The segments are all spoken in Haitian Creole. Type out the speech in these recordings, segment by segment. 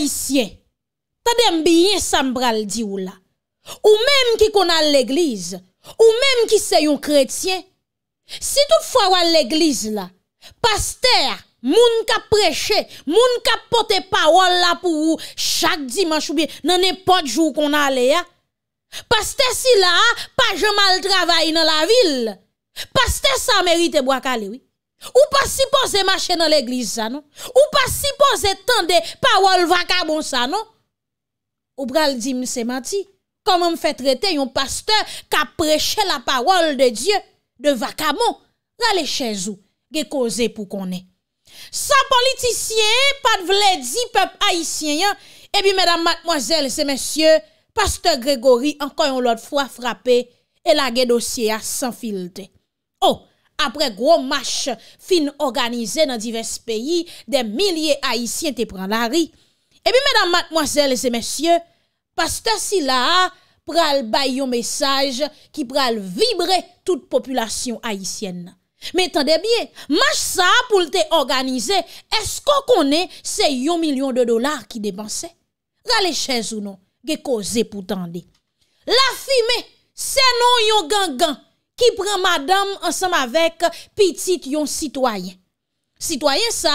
Aisyen, ta dem biyen sa mbral di ou la, ou menm ki konal l'eglize, ou menm ki se yon kretien, si tout fwa wal l'eglize la, paste, moun ka preche, moun ka pote pawol la pou ou, chak di man choubi, nan epot jou konal e ya, paste si la, pa jomal travay nan la vil, paste sa merite bwa kalewi. Ou pa si po ze mache nan l'eglise sa nan? Ou pa si po ze tende parol vakamon sa nan? Ou pral di mse mati koman mfe trete yon pasteur ka preche la parol de Diyo de vakamon rale chezou ge koze pou konen. Sa politisyen pat vle di pep aisyen yan e eh bi mèdam matmozèl se mèsyè pasteur Grégory anko yon lot fwa frape e la ge dosye a sanfilte. apre gwo mash fin organize nan divers peyi, de milye Haitien te pran lari. Ebi, medan matmoazel, zemensye, pastasi la, pral bay yo mesaj ki pral vibre tout populasyon Haitien. Metan de bie, mash sa pou lte organize, esko konen se yo milyon de dolar ki depanse? Prale chèz ou non, ge ko zepoutande. La fi me, se non yo gang gang, ki pran madame ansam avek pitit yon sitwayen. Sitwayen sa,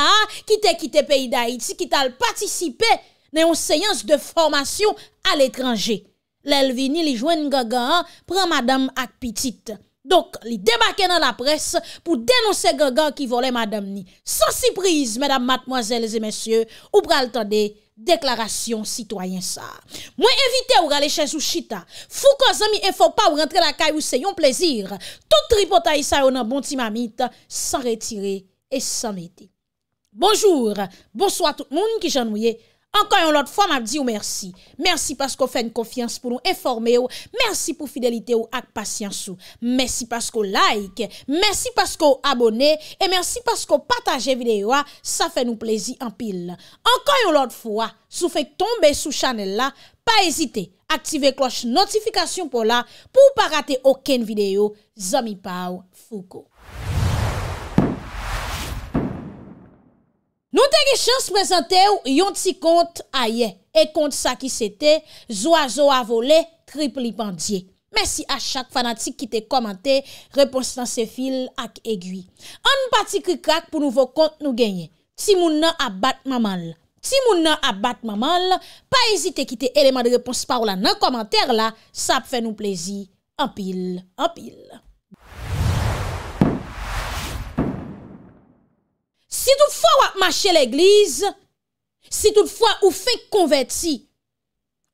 ki te kite peyi da iti, ki tal patisipe nan yon seyans de formasyon al etranje. Lel vini li jwen gagan pran madame ak pitit. Donk li debake nan la pres pou denonse gagan ki vole madam ni. San sipriz, medan matmoazel, lese mensye, ou pral tande deklarasyon sitwayen sa. Mwen evite ou gale chen sou chita. Fou kon zami enfo pa ou rentre la kay ou se yon plezir. Tout ripotay sa yon an bonti mamit, san retire et san eti. Bonjour, bonsoit tout moun ki janmouye. Ankan yon lot fwa ma di ou mersi. Mersi paskou fèn kofyans pou nou informe ou. Mersi pou fidelite ou ak pasyans ou. Mersi paskou like. Mersi paskou abone. E mersi paskou pataje videyo a. Ah, Sa fè nou plezi an pil. Ankan yon lot fwa sou fèk tombe sou chanel la. Pa ezite. Aktive kloche notifikasyon pou la. Pou pa rate oken videyo. Zami pa ou fuko. Nou tege chans prezante ou yon ti kont a ye. E kont sa ki se te, zo a zo a vole, tripli pandye. Mersi a chak fanatik ki te komante, reponsan se fil ak egui. An pati krikak pou nouvo kont nou genye. Ti moun nan abat mamal. Ti moun nan abat mamal, pa ezite ki te eleman de repons pa ou la nan komantere la, sa ap fe nou plezi. An pil, an pil. Si tout fwa wap mache l'eglize, si tout fwa ou fe konverti,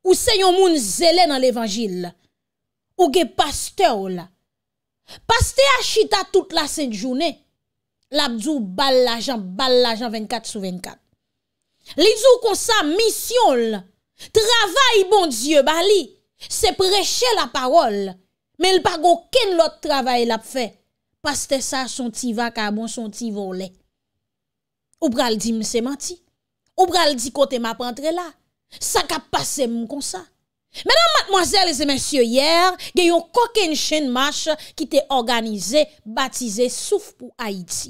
ou se yon moun zelen an l'evangil, ou ge paste ou la, paste a chita tout la sèd jounè, la bdou bal la jan, bal la jan 24 sou 24. Li dzou konsa misyon l, travay bon Diyo ban li, se preche la parol, men l pa go ken lot travay la pfe, paste sa son ti va ka bon son ti volè. Ou bral di mse manti? Ou bral di kote map rentre la? Sa ka pase m kon sa? Menan matmoazel e zemensye yer, gen yon koken chen mash ki te organize batize souf pou Haiti.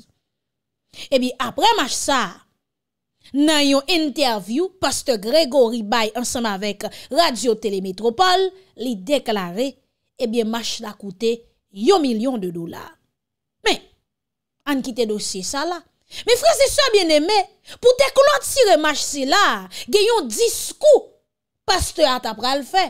Ebi apre mash sa, nan yon interview poste Gregory Baye ansan avek Radio Telemetropole, li deklare, ebi mash la koute yo milyon de dolar. Men, an ki te dosye sa la, Mi freze se bien eme, pou dekou lout si remache si la, gen yon diskou paste ata pral fe.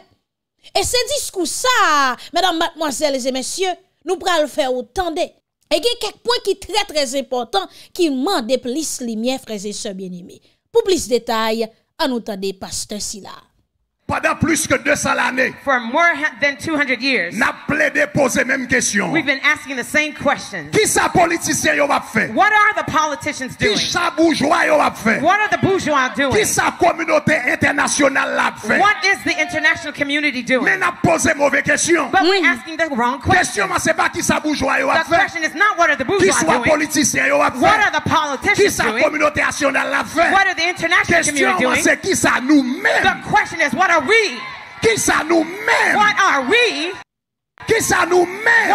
E se diskou sa, mèdam matmoazèles et mèsyè, nou pral fe ou tende. E gen kèk pwè ki trè trè zèpontan ki man de plis li mien freze se bien eme. Pou plis detay, anoutan de paste si la. Pendant plus que 200 For more than 200 years. N'a plaidé poser même question. We've been asking the same questions. Qui ça politicien yo va faire? What are the politicians doing? Qui ça bourgeois yo va faire? What are the bourgeois doing? Qui ça communauté internationale la fait? What is the international community doing? Mais n'a posé mauvaise question. But mm. we're hmm. asking the wrong question. Question c'est pas qui ça bourgeois yo va faire? The question is not what are the bourgeois doing? Qui politicien yo va faire? What are the politicians qui ça doing? communauté la fait? What are the international question community doing? c'est qui ça nous-mêmes? The question is what are Ki sa nou mèm Ki sa nou mèm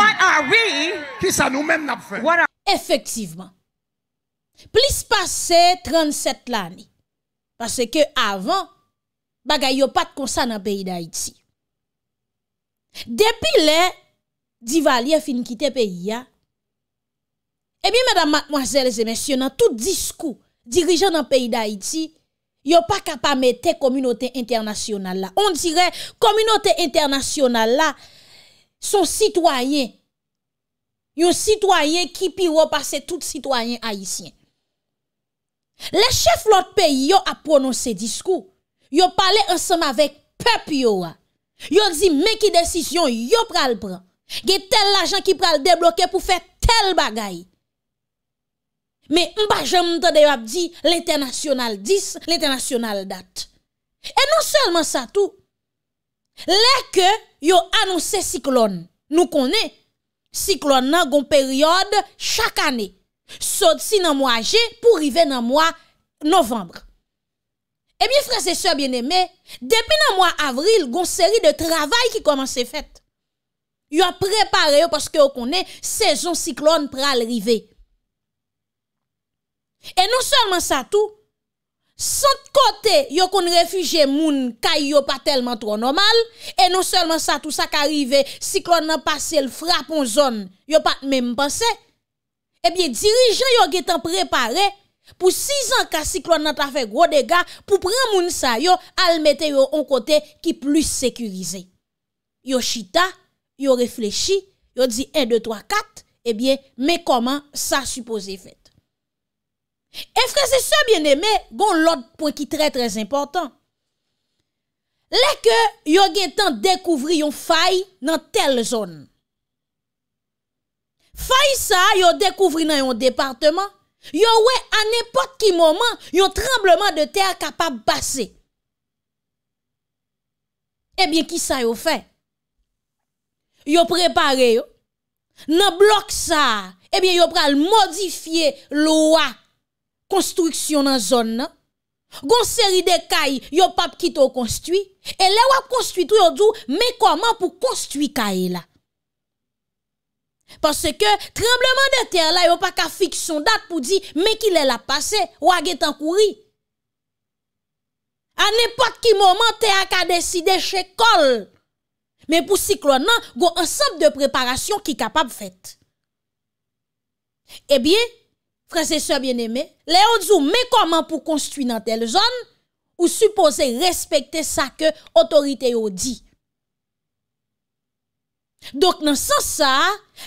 Ki sa nou mèm nap fè Efektivman Plis pase 37 lani Pase ke avan Bagay yo pat konsan nan peyi da iti Depi le Divali a fin kite peyi ya Ebi eh mèdam matmoazèle zè mensyon nan tout diskou Dirijan nan peyi da iti yo pas capable mettre communauté internationale là. On dirait communauté internationale là son citoyen. Un citoyen qui pire passer tout citoyen haïtien. Les chefs de l'autre pays yo a prononcé discours. Yo parlé ensemble avec peuple yo. Yo dit mais qui décision yo pral prendre. Gen tel l'argent qui pral débloquer pour faire tel bagaille. Me mba jen mta deyo ap di l'internasyonal dis, l'internasyonal dat. E non selman sa tou, lè ke yo anonsè siklon, nou konè, siklon nan gon peryode chak anè, sot si nan mwa aje pou rive nan mwa novembre. E mi frasè so bienemè, depi nan mwa avril, gon seri de travay ki komanse fèt. Yo ap repare yo paske yo konè sezon siklon pral rivey. Et non seulement ça tout, sans côté, yo kon réfugié moun kay yo pas tellement trop normal et non seulement ça tout ça qui arrive, cyclone nan passé le frappe en zone, yo pas même pensé. Eh bien dirigeant yo getan préparé pour six ans ka cyclone nan ta fait gros dégâts pour prendre moun sa yo al mettre yo en côté qui plus sécurisé. Yo chita, yo réfléchi, yo dit 1 2 3 4 eh bien mais comment ça supposé fait Efre se se bien eme, gon lot pou ki tre tre important. Le ke yo gen tan dekouvri yon fay nan tel zon. Fay sa yo dekouvri nan yon departement, yo we an epot ki moment yon trembleman de ter kapab basse. Ebyen eh ki sa yo fe? Yo prepare yo. Nan blok sa, ebyen eh yo pre al modifiye lo a konstruksyon nan zon nan, gon seri de kay yo pap ki tou konstwi, e le wap konstwi tou yon djou, men koman pou konstwi kay la. Pase ke trembleman de ter la, yo pa ka fiksyon dat pou di, men ki le la pase, wak etan kouri. An epak ki moman, te ak a deside che kol. Men pou si klo nan, gon ansap de preparasyon ki kapap fèt. Ebyen, eh Fransese eh bien eme, le yo dzou me koman pou konstuit nan tel zon ou supose respekte sa ke otorite yo di. Dok nan san sa,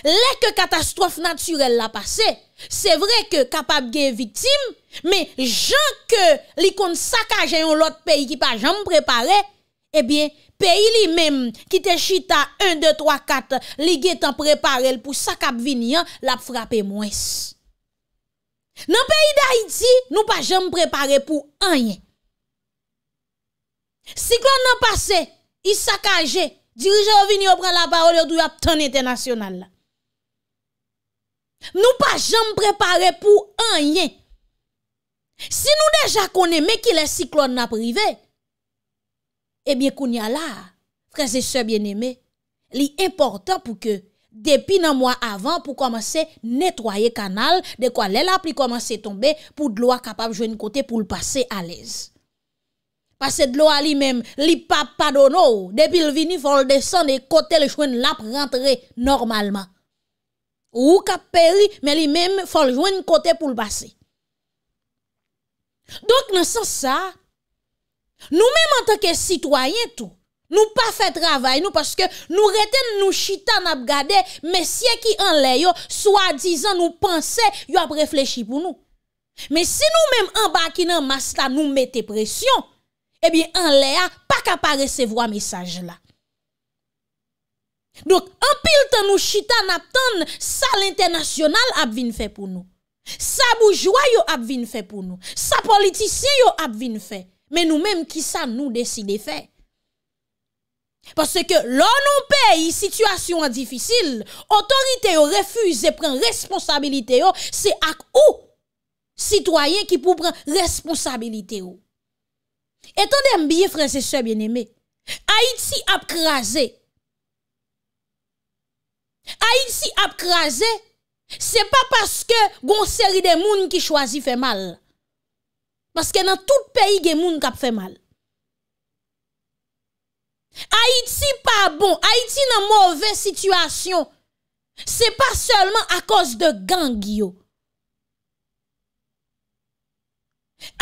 le ke katastrofe naturel la pase, se vre ke kapab genye viktim, me jan ke li kon sakajen yon lot peyi ki pa jan mprepare, ebyen peyi li mem ki te chita 1, 2, 3, 4, li genye tan preparel pou sakab vinyan la pfrape mwes. Nan peyi d'Haïti, nou pa jèm prepare pou anyen. Siklon nan pase, i sakage, dirije ou vini ou pran la parol yo dwi ap ton internasyonal nan. Nou pa jèm prepare pou anyen. Si nou deja kon eme ki le siklon nan prive, ebyen eh koun ya la, prese se bien eme, li importan pou ke Depi nan mwa avan pou komanse netwaye kanal, dekwa lèl ap li komanse tombe pou dlo a kapap jwen kote pou l'pase alez. Pase dlo a li mem, li pa padon ou, depi l'vini fol desan e kote lèl jwen l'ap rentre normalman. Ou kap peri, men li mem fol jwen kote pou l'pase. Dok nan san sa, nou mem anta ke sitwayen tou. Nou pa fè travèy nou paske nou reten nou chitan ap gade, mè syè ki an lè yo, swa dizan nou panse yo ap reflechi pou nou. Mè si nou mèm an baki nan mas la nou mète presyon, ebi eh an lè ya, pa kapare se vwa mesaj la. Donk, an pil tan nou chitan ap tan, sa l'internasyonal ap vin fè pou nou. Sa boujwa yo ap vin fè pou nou. Sa politisy yo ap vin fè. Mè nou mèm ki sa nou deside fè. Paske lò nou peyi situasyon an difisil, otorite yo refuze pren responsabilite yo, se ak ou sitwayen ki pou pren responsabilite yo. Etan dem biye fransese bien eme, Haiti ap kraze, Haiti ap kraze, se pa paske gonseri de moun ki chwazi fe mal. Paske nan tout peyi gen moun kap fe mal. Haïti pa bon, Haïti nan mouve situasyon, se pa seulement a koz de gang yo.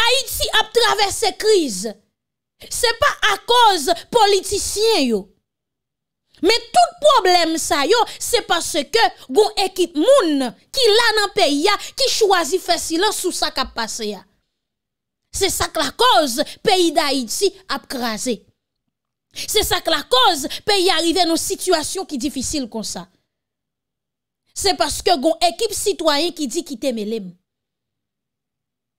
Haïti ap travesse kriz, se pa a koz politisyen yo. Men tout problem sa yo, se pa se ke goun ekit moun ki la nan peyi ya, ki chwazi fesilan sou sak ap pase ya. Se sak la koz peyi da Haïti ap krasi. Se sak la koz pe non, yi arive nou situasyon ki difisil kon sa. Se paske gon ekip sitwayen ki di ki teme lem.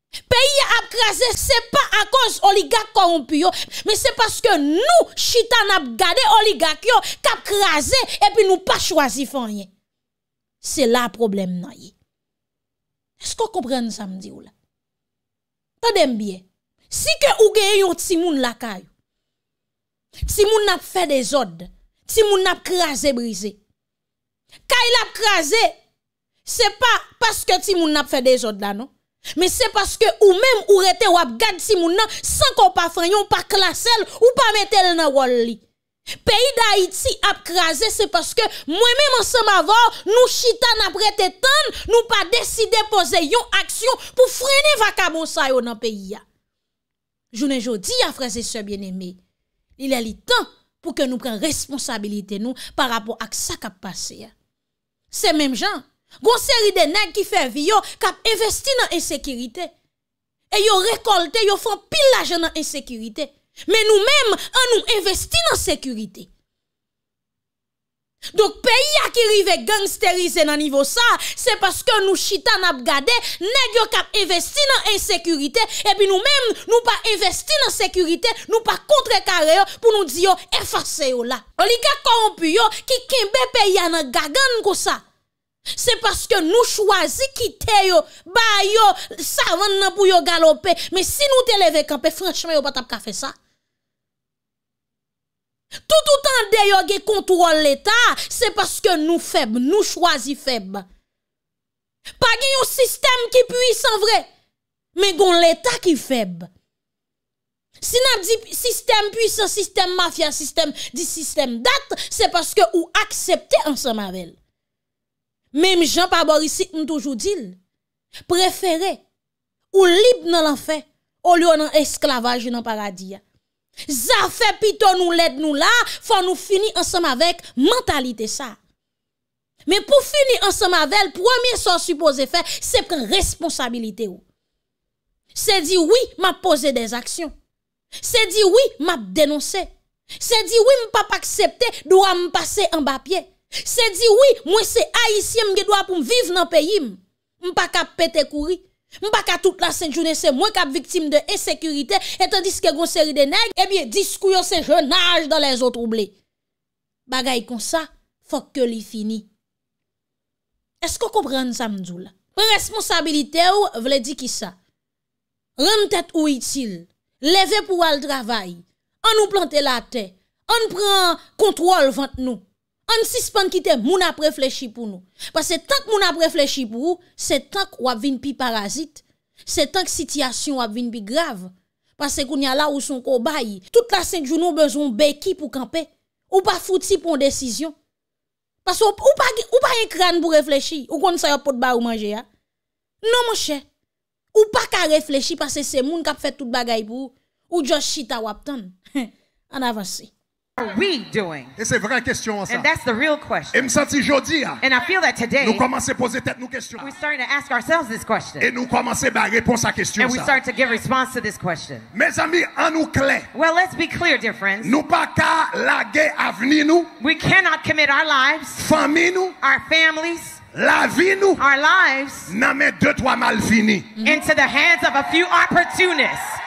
Pe yi ap krasen se pa a koz oligak korompyo. Me se paske nou chitan ap gade oligak yo kap krasen epi nou pa chwazi fanyen. Se la problem nan ye. Esko kompren sa mdi ou la? Ta dem bie. Si ke ougeye yon timoun lakay. Ti moun ap fe dezod Ti moun ap kraze brize Ka il ap kraze Se pa paske ti moun ap fe dezod la non Me se paske ou menm ou rete wap gad ti moun nan San kon pa fran yon pa klasel Ou pa metel nan woli Peyi da iti ap kraze se paske Mwen menm an se ma vò Nou chitan ap rete tan Nou pa deside pose yon aksyon Pou frene vaka monsayon nan peyi ya Jounen jodi ya fraze se bien eme Il y a li tan pou ke nou pren responsabilite nou Par rapport ak sa kap pase ya Se menm jan Gon seri de nag ki fe vi yo Kap investi nan ensekirite E yo rekolte yo fon pilaje nan ensekirite Men nou menm an nou investi nan ensekirite Dok peyi a ki rive gangsterize nan nivou sa, se paske nou chitan ap gade, neg yo kap investi nan ensekurite, epi nou men nou pa investi nan ensekurite, nou pa kontrekare yo pou nou di yo efase yo la. O li ka korompu yo ki kimbe peyi a nan gagan kou sa. Se paske nou chwazi kite yo, bay yo, savan nan pou yo galope, me si nou televe kapè, franchman yo bat ap kafe sa. Tout ou tan deyo ge kontrol l'Etat, se paske nou feb, nou chwazi feb. Pa gen yon sistem ki pwisan vre, me gon l'Etat ki feb. Si nan di sistem pwisan, sistem mafya, sistem di sistem dat, se paske ou aksepte ansan mavel. Mem jen pa bor isi m toujou dil, preferè ou lib nan lan fe, ou lyon nan esklavaj nan paradiyan. Za fè pito nou led nou la, fò nou fini ansèm avèk, mentalite sa. Mè pou fini ansèm avèl, premier son suppose fè, se pre responsabilite ou. Se di oui, m'ap pose des aksyon. Se di oui, m'ap denonse. Se di oui, m'pap aksepte, doua m'passe en bapye. Se di oui, mwen se aisyem ge doa pou m'vive nan peyi m. M'm. M'paka pete kouri. Mbaka tout la sè jounè sè mwen kap viktim de esekurite Etan diske goun sèri de neg Ebyè eh diskouyon sè je nage dan les otrouble Bagay kon sa, fok ke li fini Esko koupren zanmdzou la Responsabilite ou vle di ki sa Ren tèt ou itil Leve pou al travay An nou plante la tè An pren kontrol vante nou An si span kite, moun ap reflechi pou nou. Pase tak moun ap reflechi pou ou, se tak wap vin pi parazit. Se tak sityasyon wap vin pi grav. Pase koun ya la ou son ko bayi. Tout la senjou nou bezoun beki pou kampe. Ou pa fouti pou an desisyon. Pase ou pa yon kran pou reflechi. Ou kon sa yon pot ba ou manje ya. Non monshe. Ou pa ka reflechi, pase se moun kap fet tout bagay pou ou. Ou just shit a wap tan. An avansi. are we doing? Et c'est vraie question ça. And that's the real question. Et me senti jodi a. And I feel that today. Nous poser tête nous We're starting to ask ourselves this question. Et nous réponse à question And we start to give response to this question. Mes amis, en nous clair. Well, let's be clear, dear friends. Nous pas laguer avenir nous. We cannot commit our lives. Famille nous. Our families. La vie nous. Our lives. deux trois mal Into the hands of a few opportunists.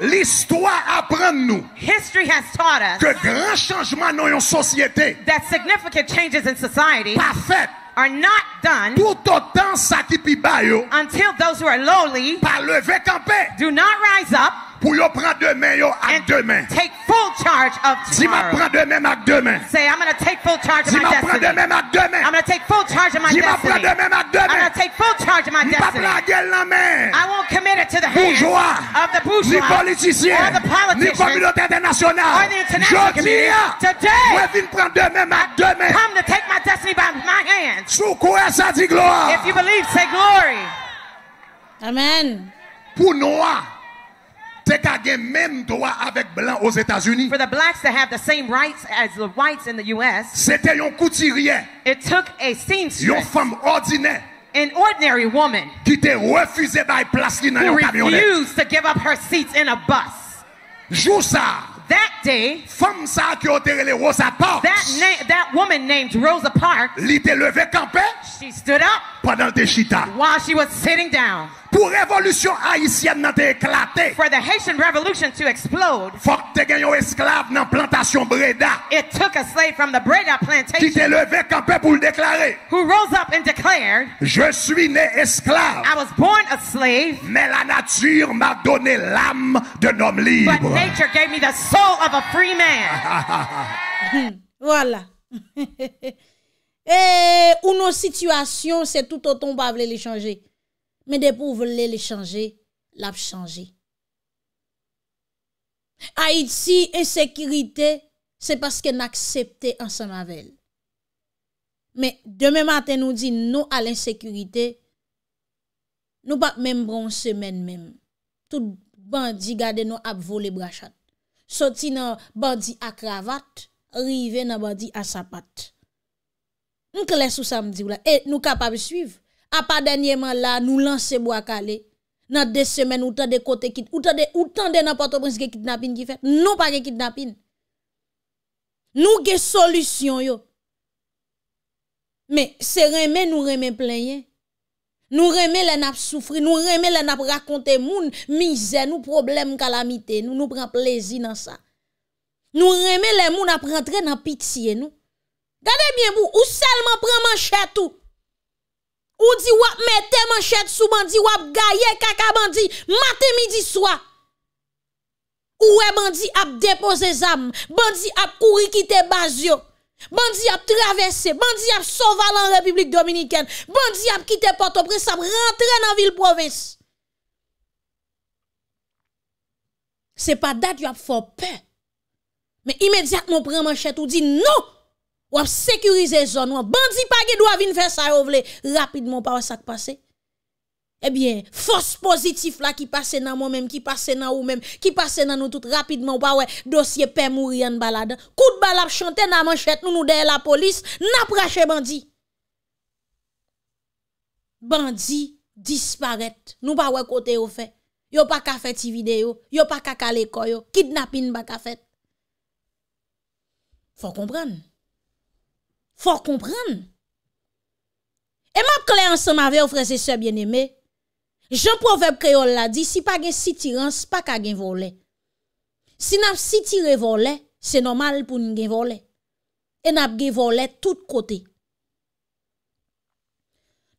history has taught us that significant changes in society are not done until those who are lowly do not rise up Pour yo prendre demain yo ak demain. Take full charge of tomorrow. Si m'a prend demain ak demain. Say I'm going to take full charge of si my destiny. Demain, ak demain. I'm going to take full charge of my si destiny. Demain, ak demain. I'm going to take full charge of my destiny. I won't commit it to the hands of the bourgeois, ni politicien, or the politicians, ni communauté internationale. Or the international community. Today, demain, ak demain. come to take my destiny by my hands. Sous quoi ça dit gloire? If you believe, say glory. Amen. Pour Noah aux États-Unis. For the blacks to have the same rights as the whites in the US. C'était It took a seamstress. Une femme ordinaire. An ordinary woman. Qui by place refused to give up her seats in a bus. Jou That day, Rosa Parks. That, that woman named Rosa Parks. She stood up. While she was sitting down. Pour révolution haïtienne nan te For the Haitian revolution to explode. Fok te gen un esclave nan plantation Breda. It took a slave from the Breda plantation. Qui te levé campé pour le déclarer. Who rose up and declared. Je suis né esclave. I was born a slave. Mais la nature m'a donné l'âme d'un homme libre. But nature gave me the soul of a free man. voilà. Et eh, une situation, c'est tout autant pas les changer. Men de pou vle le chanje, la ap chanje. Bon a iti, ensekirite, se paske n'aksepte an san mavel. Men, deme maten nou di nou al ensekirite, nou pa membron semen mem. Tout bandi gade nou ap vole brachat. Soti nan bandi akravat, rive nan bandi asapat. Nou kles ou samdi ou la, nou kapab suiv. A pa denye man la, nou lanse bo akale. Nan de semen ou tan de kote kit. Ou tan de napoto prins ge kitnapin ki fè. Nou pa ge kitnapin. Nou ge solusyon yo. Me, se reme nou reme plenye. Nou reme le nap soufri. Nou reme le nap rakonte moun. Mize nou problem kalamite. Nou nou pran plezi nan sa. Nou reme le moun ap rentre nan pitiye nou. Gade mien bou, ou selman pran man chetou. Ou di wap mette manchet sou bandi, wap gaye kaka bandi, mate midi swa. Ou wè e bandi ap depoze zam, bandi ap kouri kite bazyo, bandi ap travesse, bandi ap sova lan Republik Dominiken, bandi ap kite Port-au-Prince, ap rentre nan vil provins. Se pa dat yo ap fo pe, men imediat moun pre manchet ou di nou. Wap sekurize zon wap. Bandi pa ge do avin fè sa yo vle. Rapidman wap wè sa k'pase. Ebyen, fos pozitif la ki pase nan mou mèm, ki pase nan ou mèm, ki pase nan nou tout rapidman wap wè. Dosye pe mou rian balada. Kout balap chante nan manchet nou nou dey la polis. Nap rache bandi. Bandi disparet. Nou wap wè kote yo fè. Yo pa ka fè ti video. Yo pa kakale koyo. Kidnapin ba ka fè. Fò kompran nou. Fòr komprenn. E map kleans se ma ve ou frese se bien eme, jen profèb kreol la di, si pa gen sitiran, si pa ka gen volen. Si nap sitire volen, se normal pou n gen volen. E nap gen volen tout kote.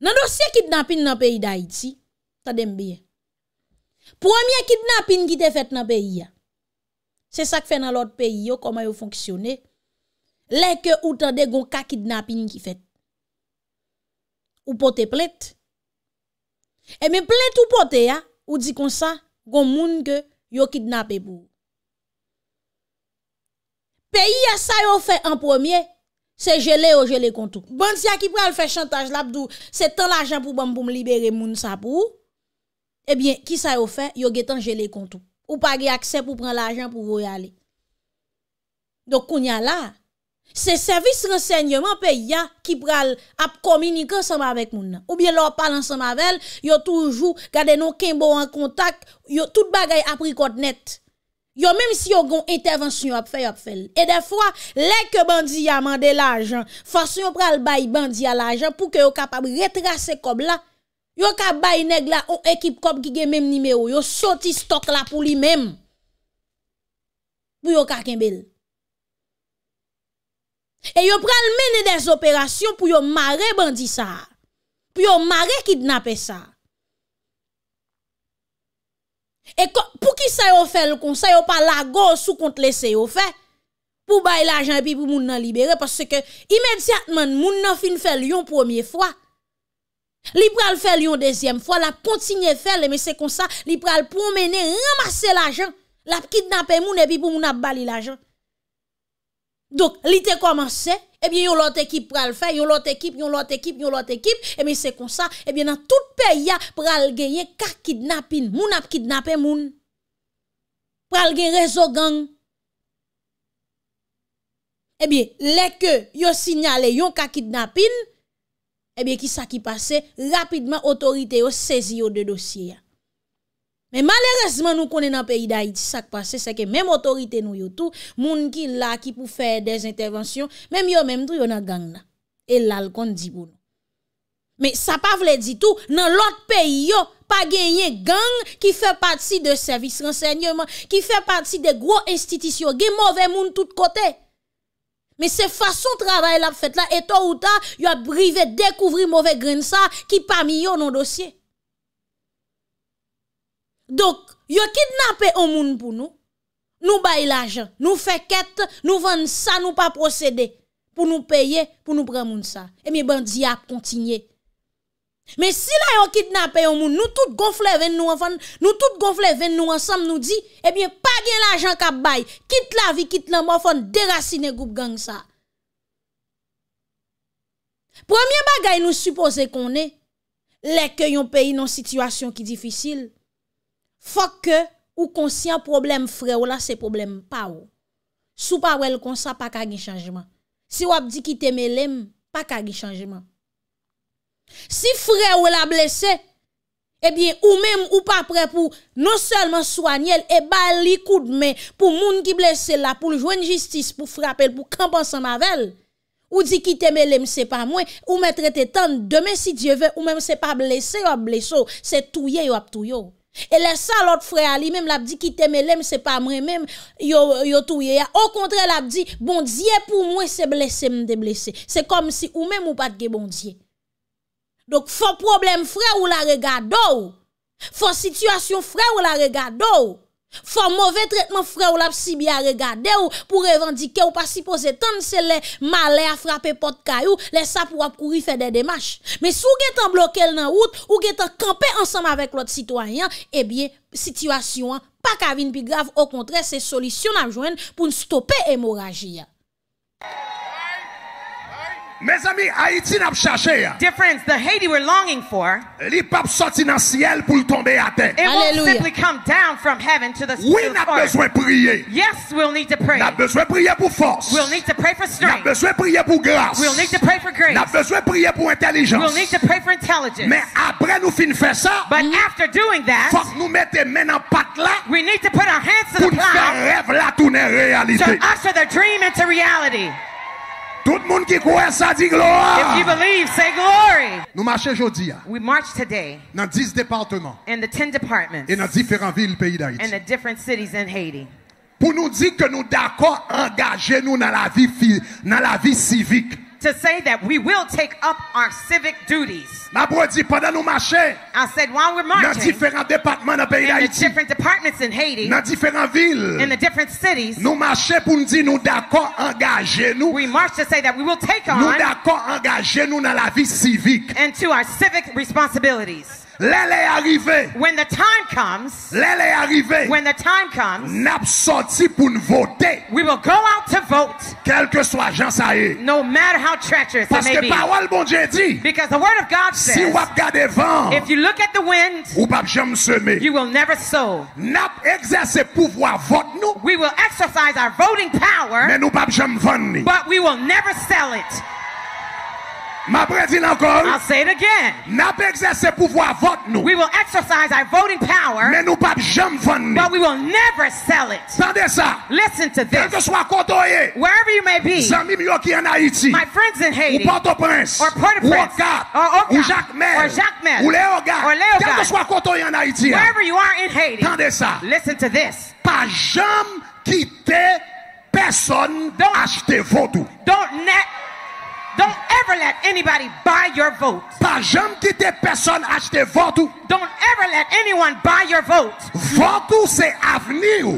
Nan dosye kidnapin nan peyi da iti, ta dem biye. Pou amye kidnapin ki te fèt nan peyi ya. Se sa k fè nan lot peyi yo, koma yo fonksyonè. Lè ke ou tande goun ka kidnapin ki fet. Ou pote plet. E men plet ou pote ya, ou di kon sa, goun moun ke yo kidnap e bou. Peyi ya sa yo fe en pwemye, se jele ou jele kontou. Bwant si ya ki prel fe chantaj lapdou, se tan l'ajan pou bamboum libere moun sa pou, e bien ki sa yo fe, yo getan jele kontou. Ou pa ge akse pou prel l'ajan pou vou yale. Dok koun ya la, Se servis rensegnement pe ya ki pral ap kominike ansema vek moun. Ou bien lor pral ansema vel, yo toujou gade nou kenbo an kontak, yo tout bagay ap prikot net. Yo menm si yo goun intervensyon ap fey ap fel. E defwa, lek yo bandi ya mande la ajan, fason yo pral bay bandi ya la ajan pou ke yo kapab retras se kob la, yo kap bay neg la ou ekip kob ki gen menm nimeyo, yo soti stok la pou li menm pou yo kakenbel. E yon pral mene des operasyon pou yon mare bandisa. Pou yon mare kidnapè sa. E pou ki sa yon fèl kon, sa yon pa la gòs ou kont lè se yon fè. Pou bay l'ajan epi pou moun nan libere. Parce ke imediatman moun nan fin fèl yon premier fwa. Li pral fèl yon deuxième fwa. La kontinye fèl, mè se kon sa. Li pral pou mene ramase l'ajan. La kidnapè moun epi pou moun nan bali l'ajan. Donk, li te komanse, ebyen yon lot ekip pral fè, yon lot ekip, yon lot ekip, yon lot ekip, ebyen se konsa, ebyen nan tout pey ya pral genye kakidnapin, moun ap kidnapen moun, pral genye rezogan, ebyen leke yo sinyale yon kakidnapin, ebyen ki sa ki pase, rapidman otorite yo sezi yo de dosye ya. Men maleresman nou konen an peyi da iti sak pase, seke men motorite nou yo tou, moun ki la ki pou fè des intervensyon, men yo men mdrou yo nan gang na. E lal kon di bou nou. Men sa pa vle di tou, nan lot peyi yo, pa genye gang ki fè patsi de servis rensegnement, ki fè patsi de gro institisyon, genye mouve moun tout kote. Men se fason travay la fèt la, eto ou ta, yo ap brive dekouvri mouve grensa ki pa mi yo nan dosye. Dok, yo kidnapè o moun pou nou, nou bay l'ajan, nou feket, nou vande sa, nou pa procede, pou nou peye, pou nou pre moun sa. E mi ban diap kontinye. Me si la yo kidnapè o moun, nou tout gonfle ven nou ansem, nou di, e mi pa gen l'ajan ka bay, kit la vi, kit la mou ansem, derasine goup gang sa. Premier bagay nou suppose kon ne, leke yon peyi non situasyon ki difisil. Fok ke ou konsi an problem fre ou la se problem pa ou. Sou pa ou el konsa pa kage chanjman. Si wap di ki teme lem, pa kage chanjman. Si fre ou la blese, ebyen ou mem ou pa pre pou non selman swanye el, eba li koud men pou moun ki blese la pou jwen justice, pou frape el, pou kampan san mavel, ou di ki teme lem se pa mwen, ou men trete tan, deme si die ve ou men se pa blese, se wap blese ou se touye yo ap touyo. E lè sa lòt frè a li, mèm l ap di ki teme lèm, se pa mèm, yo touye ya. O kontre l ap di, bondye pou mwen se blese mdè m'm blese. Se kom si ou mèm ou patge bondye. Dok fon problem frè ou la rega do ou. Fon situasyon frè ou la rega do ou. Fwa mwove tretman fre ou lap si bi a regade ou pou revandike ou pa sipose tan se le male a frape pot kayou, le sa pou ap kouri fè de demache. Me sou gen tan bloke el nan wout, ou gen tan kampe ansam avek lot sitwayan, ebye, sitwasyon an, pa kavin pi grav, o kontre, se solisyon an jwen pou n stopè emoraji ya. mes ami Haiti nan ap chache li pap soti nan siel pou l'tombe a ten oui nan bezwen priye nan bezwen priye pou fos nan bezwen priye pou gras nan bezwen priye pou intelijans men apre nou fin fese fok nou mette men an pat la pou l'te rev la tou nen realite nan bezwen priye pou fos Tout le monde qui croit ça dit gloire. If you believe, say glory. Nous marchons aujourd'hui. Hein. We march today. Dans 10 départements. In the 10 departments. Et dans différentes villes pays d'Haïti. In the different cities in Haiti. Pour nous dire que nous d'accord engager nous dans la vie dans la vie civique. to say that we will take up our civic duties. I said while we're marching in the different departments in Haiti, in the different cities, we march to say that we will take on to our civic responsibilities. When the time comes. When the time comes. We will go out to vote. No matter how treacherous Parce it may be. Because the word of God says. If you look at the wind. You will never sow. We will exercise our voting power. But we will never sell it. Ma prédile encore. I'll say it again. N'a pas pouvoir vote nous. We will exercise our voting power. Mais nous pas jamais vendre. But we will never sell it. Tendez ça. Listen to this. Quel que soit côté Wherever you may be. Zami mio qui en Haïti. My friends in Haiti. Ou Port-au-Prince. Or Port-au-Prince. Or Oka. Ou Or Jacmel. Ou Léoga. Or Léoga. Quel que soit côté en Haïti. Wherever you are in Haiti. Tendez ça. Listen to this. Pas jamais quitter personne acheter vaudou. Don't net Don't ever let anybody buy your vote. Pa jam kite person achte votou. Don't ever let anyone buy your vote. Votou se aveni ou.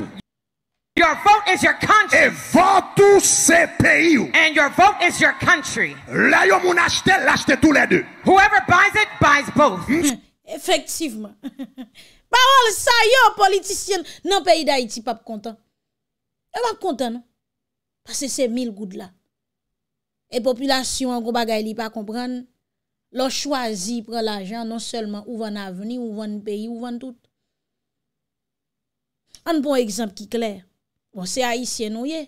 Your vote is your country. E votou se peyi ou. And your vote is your country. La yo moun achte, l'achte tou le de. Whoever buys it, buys both. Hmm. Efektivman. Pa wale oh, sa yo politisyen nan peyi da iti pap kontan. E wak kontan nou. Pase non? se mil goud la. E populasyon an gwa bagay li pa kompran, lò chwazi pral ajan, non selman ouvan aveni, ouvan peyi, ouvan tout. An bon ekzamp ki kler, bon se a isye nou ye,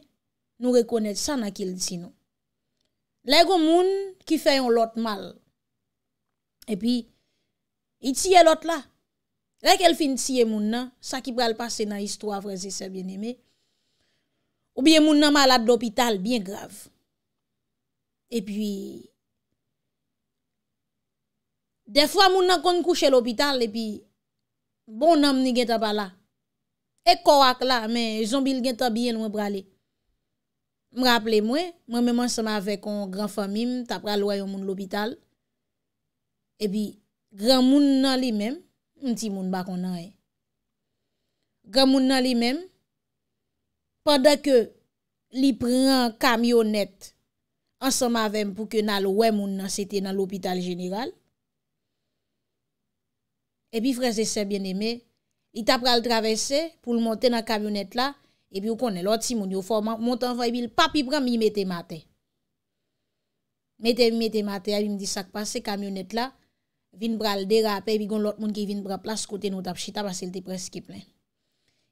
nou rekonet sa nan kil disi nou. Lè gwa moun ki fè yon lot mal, e pi, iti ye lot la, lè kel fin ti ye moun nan, sa ki pral pase nan histwa, vrezi se bien eme, ou biye moun nan malat d'opital, biye grav. e pi defwa moun nan kon kouche l'opital e pi bon nam ni gen ta bala e korak la men zon bil gen ta biyen mwen prale mwen rappele mwen mwen mwen seman avek kon gran famim tapra lwayon moun l'opital e pi gran moun nan li men mwen ti moun bakon nan e gran moun nan li men padak yo li pran kamyonet ansan mavem pou ke nal wè moun nan sete nan l'opital general, epi freze se bien eme, ita pral travese pou l montè nan kamyonet la, epi ou konè l ot si moun yo fò, montè an fò epi l papi pran mi metè mate. Mete mi metè mate, epi m di sak pa se kamyonet la, vin pral dera apè, epi gon lot moun ki vin pral plas kote nou tap chita, bas el te pres ki plen.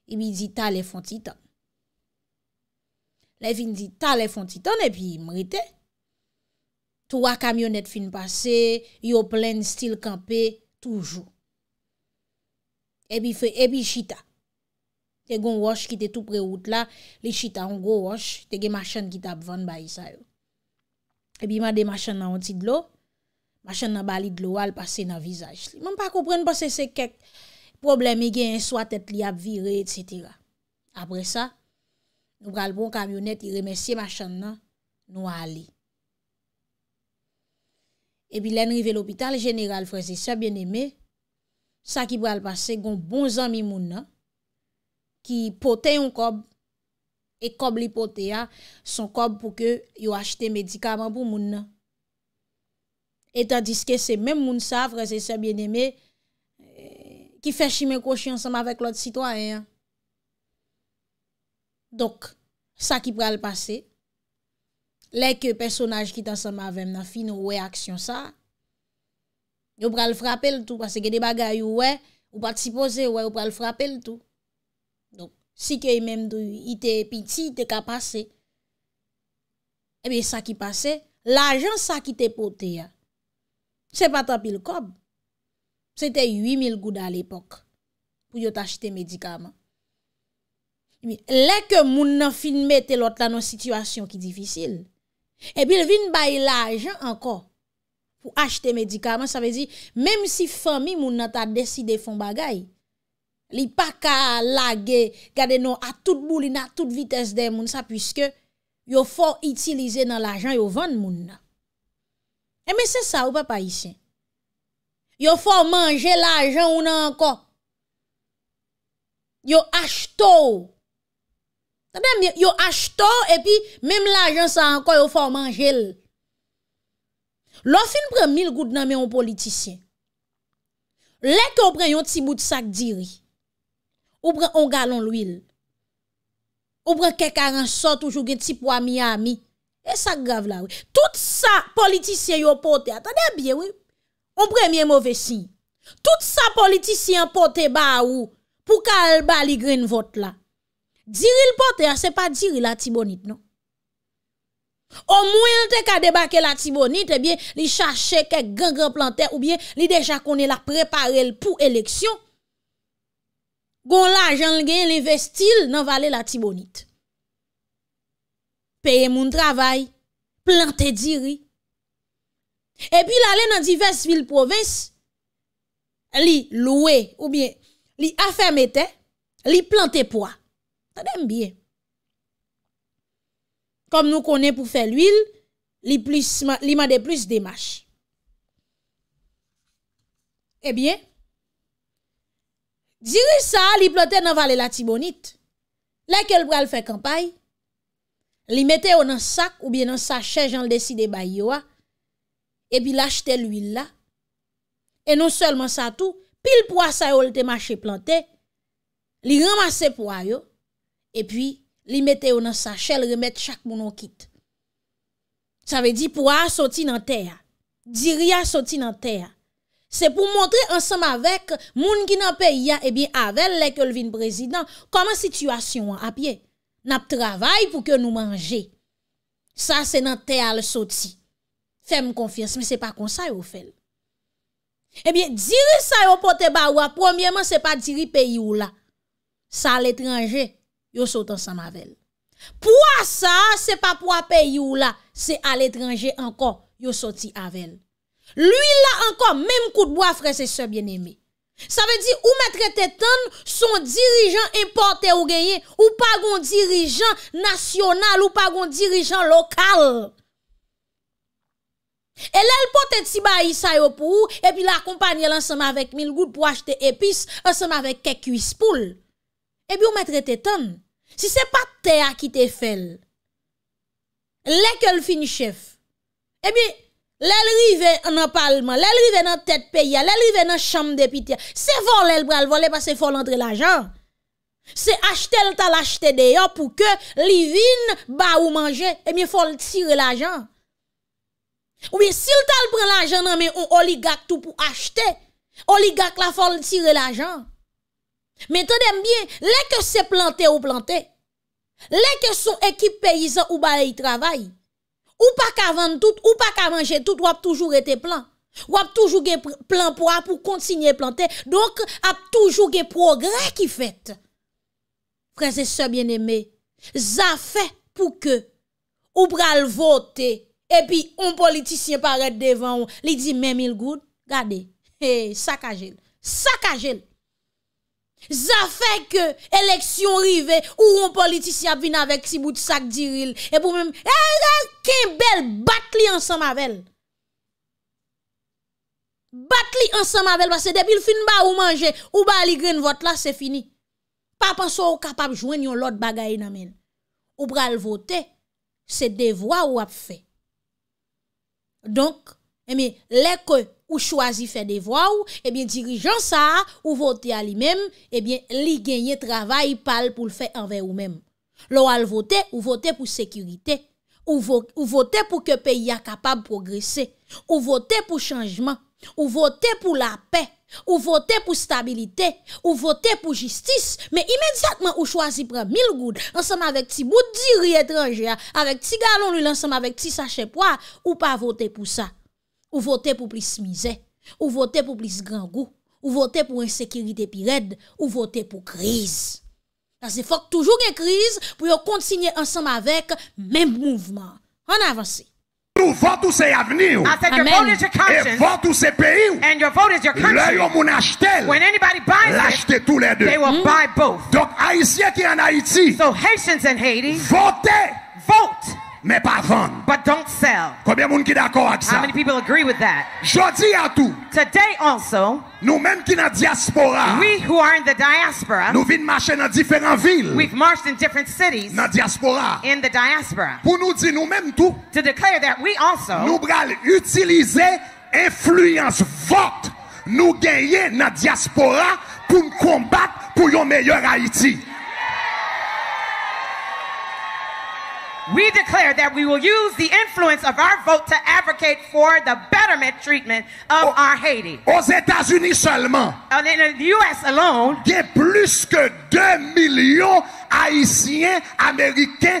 Epi di ta le fonti tap. Nè fin di talè fon titan, epi mri te. Touwa kamyonet fin pase, yo plen stil kampe, toujou. Epi fe, epi chita. Te goun wosh ki te tou preout la, li chita, on goun wosh, te ge machan ki ta apvan bayi sa yo. Epi ma de machan nan woti dlo, machan nan bali dlo, al pase nan vizaj li. Mwen pa koupren pa se se kek probleme gen yon swat et li apvire, et setira. Apre sa, nou pral bon kamyonet, y remesye machan nan, nou a li. Epi len rive l'opital, genegal, freze se bien eme, sa ki pral pase, gon bon zami moun nan, ki pote yon kob, e kob li pote ya, son kob pou ke yo achete medikaman pou moun nan. Etan diske se men moun sa, freze se bien eme, eh, ki feshi men koshi ansama avek lot sitwaen ya. Donk, sa ki pral pase, lek personaj ki tan sa mavem nan fin nou we aksyon sa, yo pral frapel tout, pase ke de bagay ou we, ou pati pose, ou we pral frapel tout. Donk, si ke menm do ite piti, ite ka pase, ebe sa ki pase, la jan sa ki te pote ya. Se pata pil kob, se te 8000 gouda al epok, pou yo tachite medikaman. Lè ke moun nan finmè te lot lan nan situasyon ki difisil, e bil vin bayi la ajan anko pou achete medikaman, sa vezi, mèm si fami moun nan ta deside fon bagay, li pa ka lage, gade nou atout boulina, atout vites de moun sa, pwiske yo fò itilize nan la ajan yo vèn moun nan. Eme se sa ou pa pa isen? Yo fò manje la ajan ou nan anko, yo achetou, Yo achto epi mèm l'agen sa anko yo fò manjèl. Lò fin prè mil gout nan mè yon politisyen. Lè kè yon prè yon tibout sak diri. Ou prè yon galon l'wil. Ou prè kèkaren sot ou jougè tip wami yami. E sak grav la wè. Tout sa politisyen yon pote. Atade bie wè. Ou prè mè mò vè si. Tout sa politisyen pote ba wè. Pou kal bali gren vot la. Diri l'pote a se pa diri la tibonit, no? O mwen te ka debake la tibonit, e eh bie li chache kek gen gen plante, ou bie li deja konen la preparel pou eleksyon, gon la jan gen li vestil nan vale la tibonit. Peye moun travay, plante diri, e bie la le nan divers vil province, li loue, ou bie li afemete, li plante poa, Tadèm biye. Kom nou konè pou fè l'huil, li made plus demache. Ebyen, eh diri sa li plantè nan valè la tibonit, la kel pral fè kampay, li metè ou nan sak ou biye nan sachè jan l'deside bayiwa, ebi l'achète l'huil la, e non selman sa tou, pil prasay ou l'te mache plantè, li ramase pray yo, E pi li mette yo nan sa chel remet chak moun an kit. Sa ve di pou a soti nan teya. Diri a soti nan teya. Se pou montre ansam avek moun ki nan peyi eh a, e bi avèl lek yo lvin prezident, koman situasyon an apye. Nap travay pou ke nou manje. Sa se nan teya le soti. Fèm konfiyans, me se pa konsay ou fèl. E eh bi diri sa yo pote ba ou a, pwemye man se pa diri peyi ou la. Sa l'etranje. yo sot an sam avel. Pwa sa, se pa pwa peyi ou la, se al etranje anko, yo soti avel. Lui la anko, menm kout bo a frese se bien eme. Sa ve di, ou mètre tetan, son dirijan importe ou genye, ou pa gon dirijan nasyonal, ou pa gon dirijan lokal. E lèl potet si ba yi sayo pou, e pi la kompanyel an seman vek mil gout pou achete epis, an seman vek kek kuis poul. E bi ou mètre tetan, Si se pa te a ki te fel Lè ke l fin chef E mi lè l rive nan palman Lè l rive nan tet peya Lè l rive nan cham depitya Se fol lè l pral Fol lè pa se fol antre la jan Se achte l tal achte deyo Pou ke li vin ba ou manje E mi fol tire la jan Ou mi si l tal pren la jan Nan mi ou oligak tou pou achte Oligak la fol tire la jan Meta dem bien, lè ke se plantè ou plantè Lè ke son ekip peyizan ou ba yi travay Ou pa kavand tout, ou pa kavand jè tout Wap toujou etè plant Wap toujou gen plant pou ap ou kontsignè plantè Donk ap toujou gen progrè ki fèt Prese se bien emè Zafè pou ke Ou pral votè Epi, un politisyen paret devan ou Li di mèm il goud, gade Sakajèl, sakajèl Za fek eleksyon rive, ou ron politisy ap vina vek si bout sak diril, e pou men, e lal ken bel, bat li ansan mavel. Bat li ansan mavel, ba se debil fin ba ou manje, ou ba li gren vot la, se fini. Pa panso ou kapap jwen yon lot bagay nan men. Ou bra l voté, se devwa ou ap fe. Donk, eme, leke, Ou chwazi fe devwa ou, ebyen eh dirijan sa, ou vote eh a li men, ebyen li genye travay pal pou le fe enve ou men. Lo al vote, ou vote pou sekirite, ou vote pou ke peyi a kapab progresse, ou vote pou chanjman, ou vote pou la pe, ou vote pou stabilite, ou vote pou jistis. Me imediatman ou chwazi pre mil goud, anseman vek ti bout diri etranje, anseman vek ti galon li, anseman vek ti sachepwa, ou pa vote pou sa. Ou vote pou plis mize, ou vote pou plis grangou, ou vote pou ensekirit epired, ou vote pou krize. Sa se fok toujou gen krize pou yo kontsigne ansam avek menm mouvman. An avanse. Nou vote ou se aveni ou, e vote ou se peyi ou, lè yon moun achete, lè achete tou lè dè. Dok Haitien ki an Haiti, vote! Mè pa vande Koubyè moun ki d'akou ak sa Jodi a tou Nou mèm ki nan diaspora Nou vin mache nan diferan vil Nan diaspora Pou nou di nou mèm tou Nou bral utilize Influence vot Nou genye nan diaspora Pou m konbate pou yon meyèr Haiti We declare that we will use the influence of our vote to advocate for the betterment treatment of oh, our Haiti. Aux États-Unis seulement. And uh, in the US alone. Il y a plus que 2 millions Haïtiens, Américains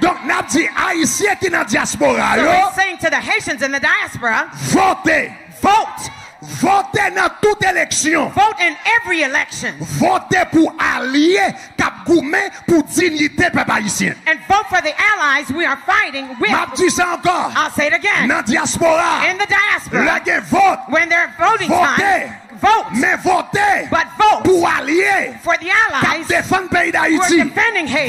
Donc, n'a dit Haïtiens qui dans diaspora so yo. saying to the Haitians in the diaspora. Votez. Vote. Votez dans toute élection. Vote in every election. Votez pour allier cap gourmet pour dignité peuple haïtien. And vote for the allies we are fighting with. M'a dit ça encore. I'll say it again. Dans diaspora. In the diaspora. Là, vote. When they're voting votez. time. Mè votè pou aliyè Kap defan peyi da iti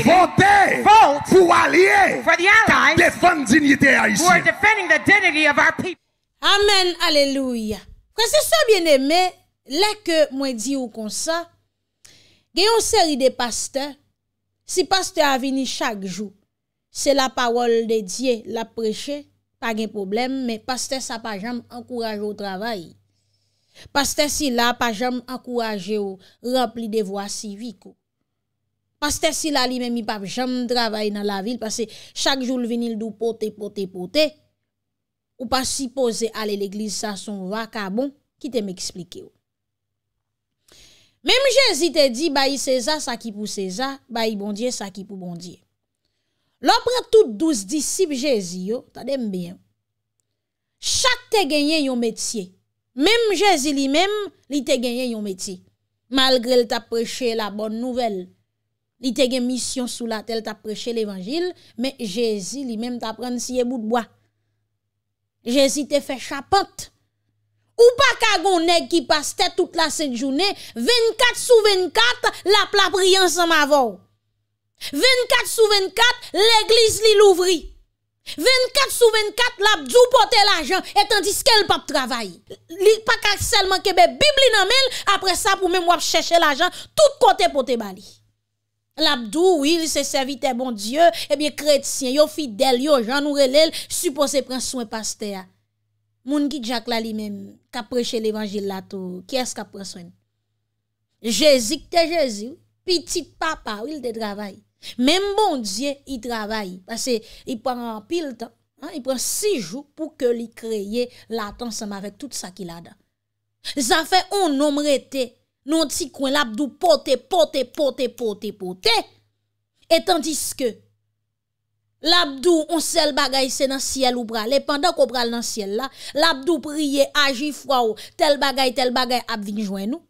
Votè pou aliyè Kap defan din yite a iti Amen, aleluya Kwa se so bien eme Lè ke mwen di ou konsa Gè yon seri de paste Si paste a vini chak jou Se la pawol de diye La preche Pag en probleme Mè paste sa pa jam Ankouraj ou travayi Pastè si la pa jom akouraje yo rempli de vwa siviko. Pastè si la li men mi pa jom travaye nan la vil pase chak joul vinil dou pote pote pote ou pa si pose ale l'eglise sa son vwa ka bon ki bon te m'explike yo. Mem jèzi te di bayi seza sakipou seza bayi bondye sakipou bondye. Lopre tout douz disip jèzi yo ta dembyen. Chak te genyen yon metye Mem Jezi li mem, li te genye yon meti. Malgre li te apreche la bon nouvel. Li te gen misyon sou la tel te apreche l'evangil, men Jezi li mem te aprene siye bout boya. Jezi te fe chapante. Ou pa kagon neg ki paste tout la set jounen, 24 sou 24, la plapriyan san ma vor. 24 sou 24, l'eglis li louvri. 24 sous 24, l'Abdou pote l'ajan, et tandis ke l'pap travaye. Li pa kakselman kebe, bibli nan men, apre sa pou mè mwap chèche l'ajan, tout kote pote bali. L'Abdou, wil se servi te bon dieu, e eh bie kredsyen, yo fidèl, yo jan ou relèl, supposè pren souen paste ya. Moun ki djak la li mèm, ka preche l'evangil la tou, kè s ka pren souen. Jezi kte Jezi, piti papa, wil de travaye. Mem bon diye, i travaye. Pase, i pran apil tan. I pran 6 jou pou ke li kreye la tan seman vek tout sa ki la dan. Zan fe, on nom rete. Non ti kwen labdou pote, pote, pote, pote, pote. Etan diske, labdou, on sel bagay se nan siel ou brale. E pandan ko brale nan siel la, labdou priye, aji fwa oh, ou, tel bagay, tel bagay, ap vinjwen nou.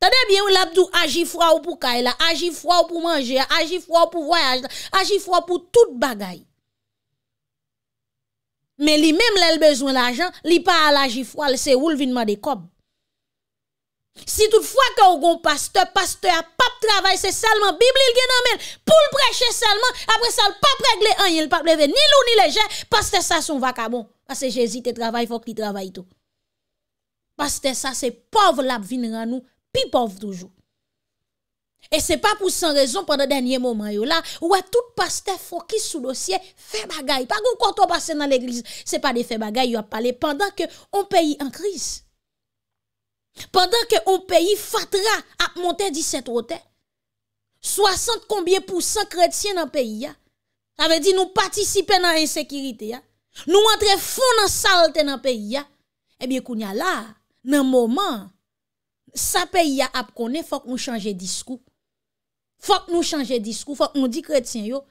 Tade byen ou labdou aji fwa ou pou kay la, aji fwa ou pou manje, aji fwa ou pou voyaj la, aji fwa ou pou tout bagay. Men li mem lè lbezoun l'ajan, li pa al aji fwa, lese ou lvinman de kob. Si tout fwa ka ou gon paste, paste a pap travay se salman, bibli lgen anmen, pou lpreche salman, apre sal pap regle an, yel pap leve ni lou ni leje, paste sa son vakabon. Pase jesi te travay, fok ti travay tou. Paste sa se pov labd vinran nou, pi pov et Et c'est pas pour sans raison pendant dernier moment, yo la, ou à tout pasteur focus sous dossier fait bagay. pas goun konton passer dans l'église. C'est pas de fait bagay yo a parlé pendant que on pays en crise. Pendant que on pays fatra à monter 17 rote. 60 combien pour cent chrétiens dans pays ya. Ça veut dire nous participer dans l'insécurité. Nous entrer fond dans saleté dans pays pays. Eh bien, kounya y là, dans moment, Sa peyi a ap konen, fok nou chanje diskou, fok nou chanje diskou, fok nou di kretien yo,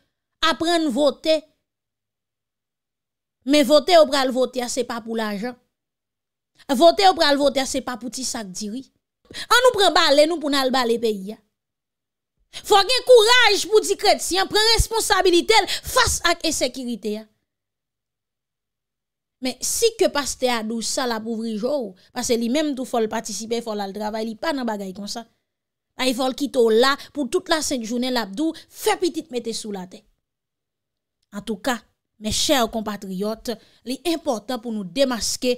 apren nou vote. Men vote ou pral vote a, se pa pou l'ajan. Vote ou pral vote a, se pa pou ti sak diri. An nou pren bale, nou pou nal bale peyi a. Fok gen kouraj pou di kretien, pren responsabilite el, fos ak esekirite ya. Men si ke pas te adou sa la pouvri jou, pase li menm tou fol patisipe, fol al travay, li pa nan bagay kon sa. Ay fol ki tou la pou tout la senk jounen labdou, fe pitit mette sou la te. En tou ka, men chèr compatriot, li importan pou nou demaske,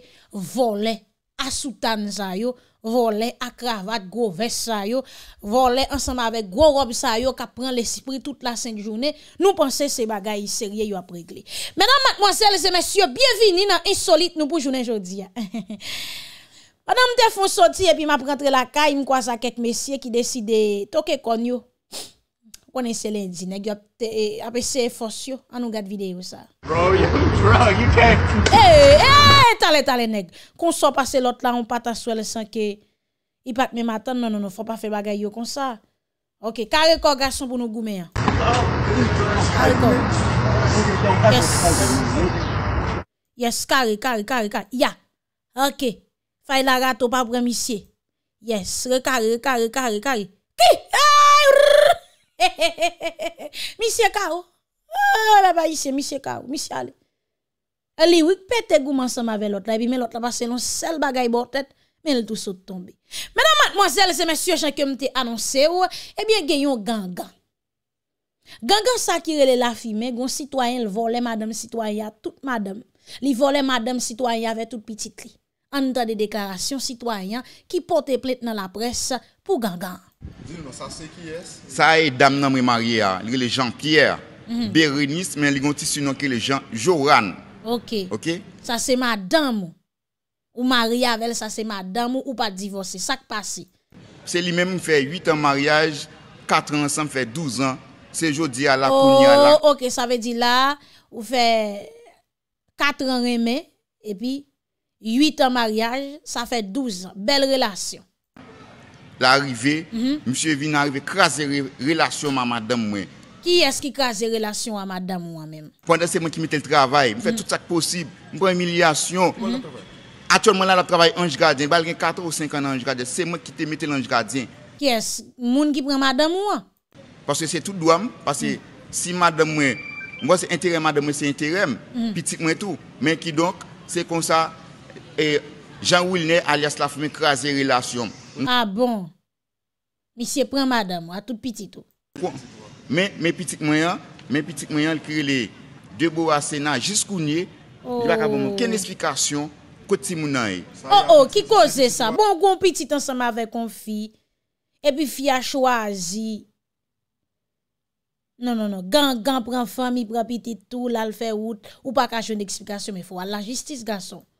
volè. asoutan zayyo, volè akravat, gwo vès zayyo, volè ansanm avèk gwo rob zayyo, ka pren lè sipri tout la sèng jounè, nou panse se bagay serye yo apregle. Menan matmwansèl se mèsyò, biè vini nan insolite nou pou jounè jounè. Menan mte fon soti, epi m ap rentre la kaj, m kwa zakek mèsyè ki deside toke konyo. Pwene se lendi neg, yo apese e fos yo anou gade videyo sa. Bro, yo, bro, you can't. E, eh, e, eh, talen, talen neg. Kon so pase lot la, on pata swel san ke, i pat me matan, non, nanonon, fwa pa fe bagay yo kon sa. Ok, kare kore gason pou nou goumen ya. Kare kore. Yes. Yes, kare, kare, kare, kare. Ya, ok. Faye la gato pa bremissye. Yes, re kare, re kare, kare, kare. Ki, a! Ah! He he he he he he he he he he, misye ka ou? Ou ou ou ou ou ou, misye ka ou, misye ale. E li wik pete gouman sa mavelot la, ebi men lot la basen non sel bagay botet, men loutou sot tombe. Menan matmozelle se men syo chanke mte anonse ou, ebi genyon gangan. Gangan sakire le lafime, goun sitwayen l vole madame sitwaya, tout madame. Li vole madame sitwaya ve tout pititli. an dan de deklarasyon sitwayan ki pote plet nan la pres pou gangan. Din nou sa se ki es? Sa e dam nan mre maria, li gen le Jean-Pierre, berenis men li gonti si nan ke le Jean-Joran. Ok. Sa se ma dam ou maria vel, sa se ma dam ou pa divose, sak pasi. Se li men mfe 8 an mariaj, 4 an san mfe 12 an, se jo di ala kouni ala. Ok, sa ve di la, ou fe 4 an reme, epi, 8 an maryaj, sa fe 12 an. Bel relasyon. La mhm. arrive, msye vin a arrive, krasi relasyon a madame mwen. Ki es ki krasi relasyon a madame mwen men? Pwanda se mwen ki mete l travay, mwen mhm. fe tout sa ki posib, mwen premi l'yasyon. Atyon mwen la la travay anj gadyen, balren 4 ou 5 an anj gadyen, se mwen ki te mete l anj gadyen. Ki es, moun ki pre madame mwen? Paske se tout doam, paske mhm. si madame mwen, mwen se enterem madame mwen, se enterem, pi tik mwen tou, men ki donk, se konsa, E jan wil ne alias la fome krasi relasyon. A bon, misye pran madame, a tout pitit ou. Men pitik mwen yan, men pitik mwen yan l krile debo a senan jis kounye, li baka bon moun, ken esplikasyon koti mounan e. O, o, ki kose sa, bon goun pitit ansan ma ve kon fi, e pi fi a chwazi, nan nan nan, gan pran fami, pran pitit ou, lal fe ou, ou pa kajon esplikasyon me fwa, la jistis ganson.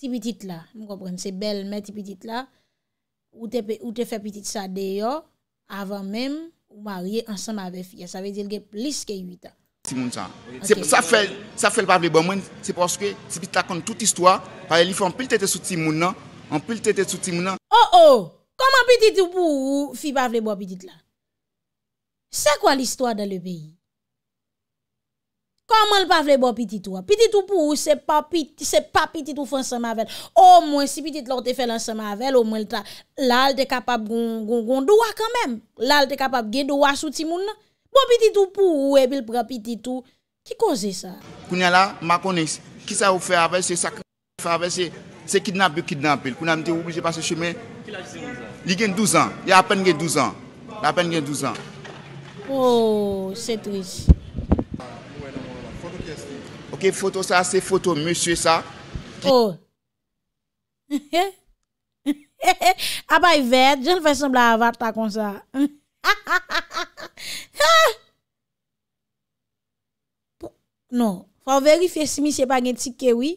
Ti pitit la, mou kompren, se bel mè ti pitit la, ou te fe pitit sa deyo avan mèm wariye ansanm avè fia. Sa ve di lge plis ke 8 an. Ti moun sa, sa fel pavle bo mwen, se poske ti pitit la kon tout istwa, faye li fè anpil tete sou ti moun nan, anpil tete sou ti moun nan. Oh oh, koman pitit ou pou fi pavle bo pitit la? Sa kwa l'istwa dan le peyi? Koman l pa vle bon pititou? Pititou pou ou se pa pititou fwen semavel? Ou mwen si pitit lor te fwen semavel ou mwen l ta lal te kapab goun goun goun douwa kanmèm? Lal te kapab gen douwa sou timoun? Bon pititou pou ou e bil pra pititou? Ki kouze sa? Kounyala, makonis. Ki sa ou fè avè? Se sakrè fè avè? Se kidnabè, kidnabè. Kounyala, mwen te ou obligè pa se chemè? Li gen 12 an. Ya apen gen 12 an. Ya apen gen 12 an. Oh, se trèchè. ke foto sa, se foto monsie sa. To. Oh. Abay ah ved, jen fè sembla avatar kon sa. Non, fò verifye si mi se pa gen tike wè,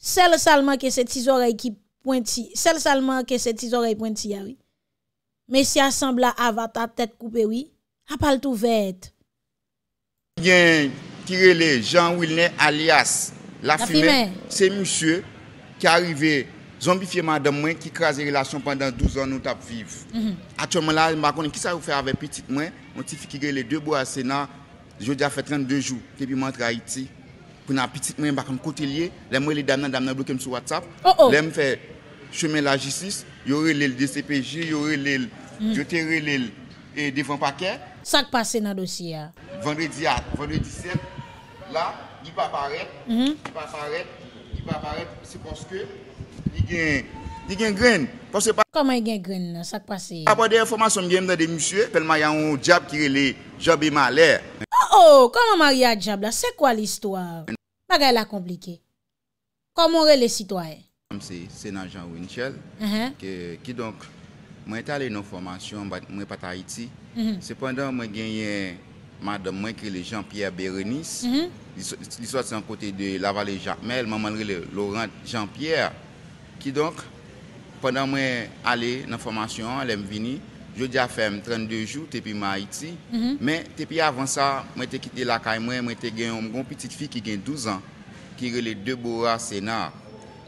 sel salman ke se tizore ki pointi, sel salman ke se tizore ki pointi ya wè. Men si a sembla avatar tèt koupe wè, apal tou ved. Gen, kirele Jean Wilner alias la fime, se monsye ki arive zombifieman de mwen ki kraze relasyon pandan 12 an nou tap viv. Atyon mwen la mbakon, ki sa ou fe ave pitik mwen, mwen ti fikirele 2 bo a sena, jodi a fe 32 jou, kepi mwen tra iti. Kou na pitik mwen bakom kote liye, lem mwen li dam nan dam nan blokem sou WhatsApp, lem fe cheme la jisis, yo relele DCPJ, yo relele jote relele defon pake. Sak pa sena dosiya? Vendredi a, vendredi 7, La, di pa paret, di pa paret, di pa paret, se poske, di gen, di gen gren, poske pa... Koman gen gren la, sak pase? Apo de informasyon genm nan de msye, pel mayan ou Diab kirele, Diab e male. Oh oh, koman mayan Diab la, se kwa l'histoire? Mwagay la komplike. Koman rele sitwa e? Koman se, se nan jan Winchell, ki uh-huh. donk, mwen etale nou formasyon mwen pata Haiti, sepondan uh-huh. mwen genye... Mwen krele Jean-Pierre Bérenis L'histoire c'est un côté de Lavalé-Jacmel Mwen krele Laurent-Jean-Pierre Ki donc Pendant mwen ale, nan formation Lèm vini, jodi a ferme 32 jou, tepi ma iti Men tepi avan sa, mwen te kiti lakay Mwen te gen yon bon piti fi ki gen 12 an Ki rele Deborah Sena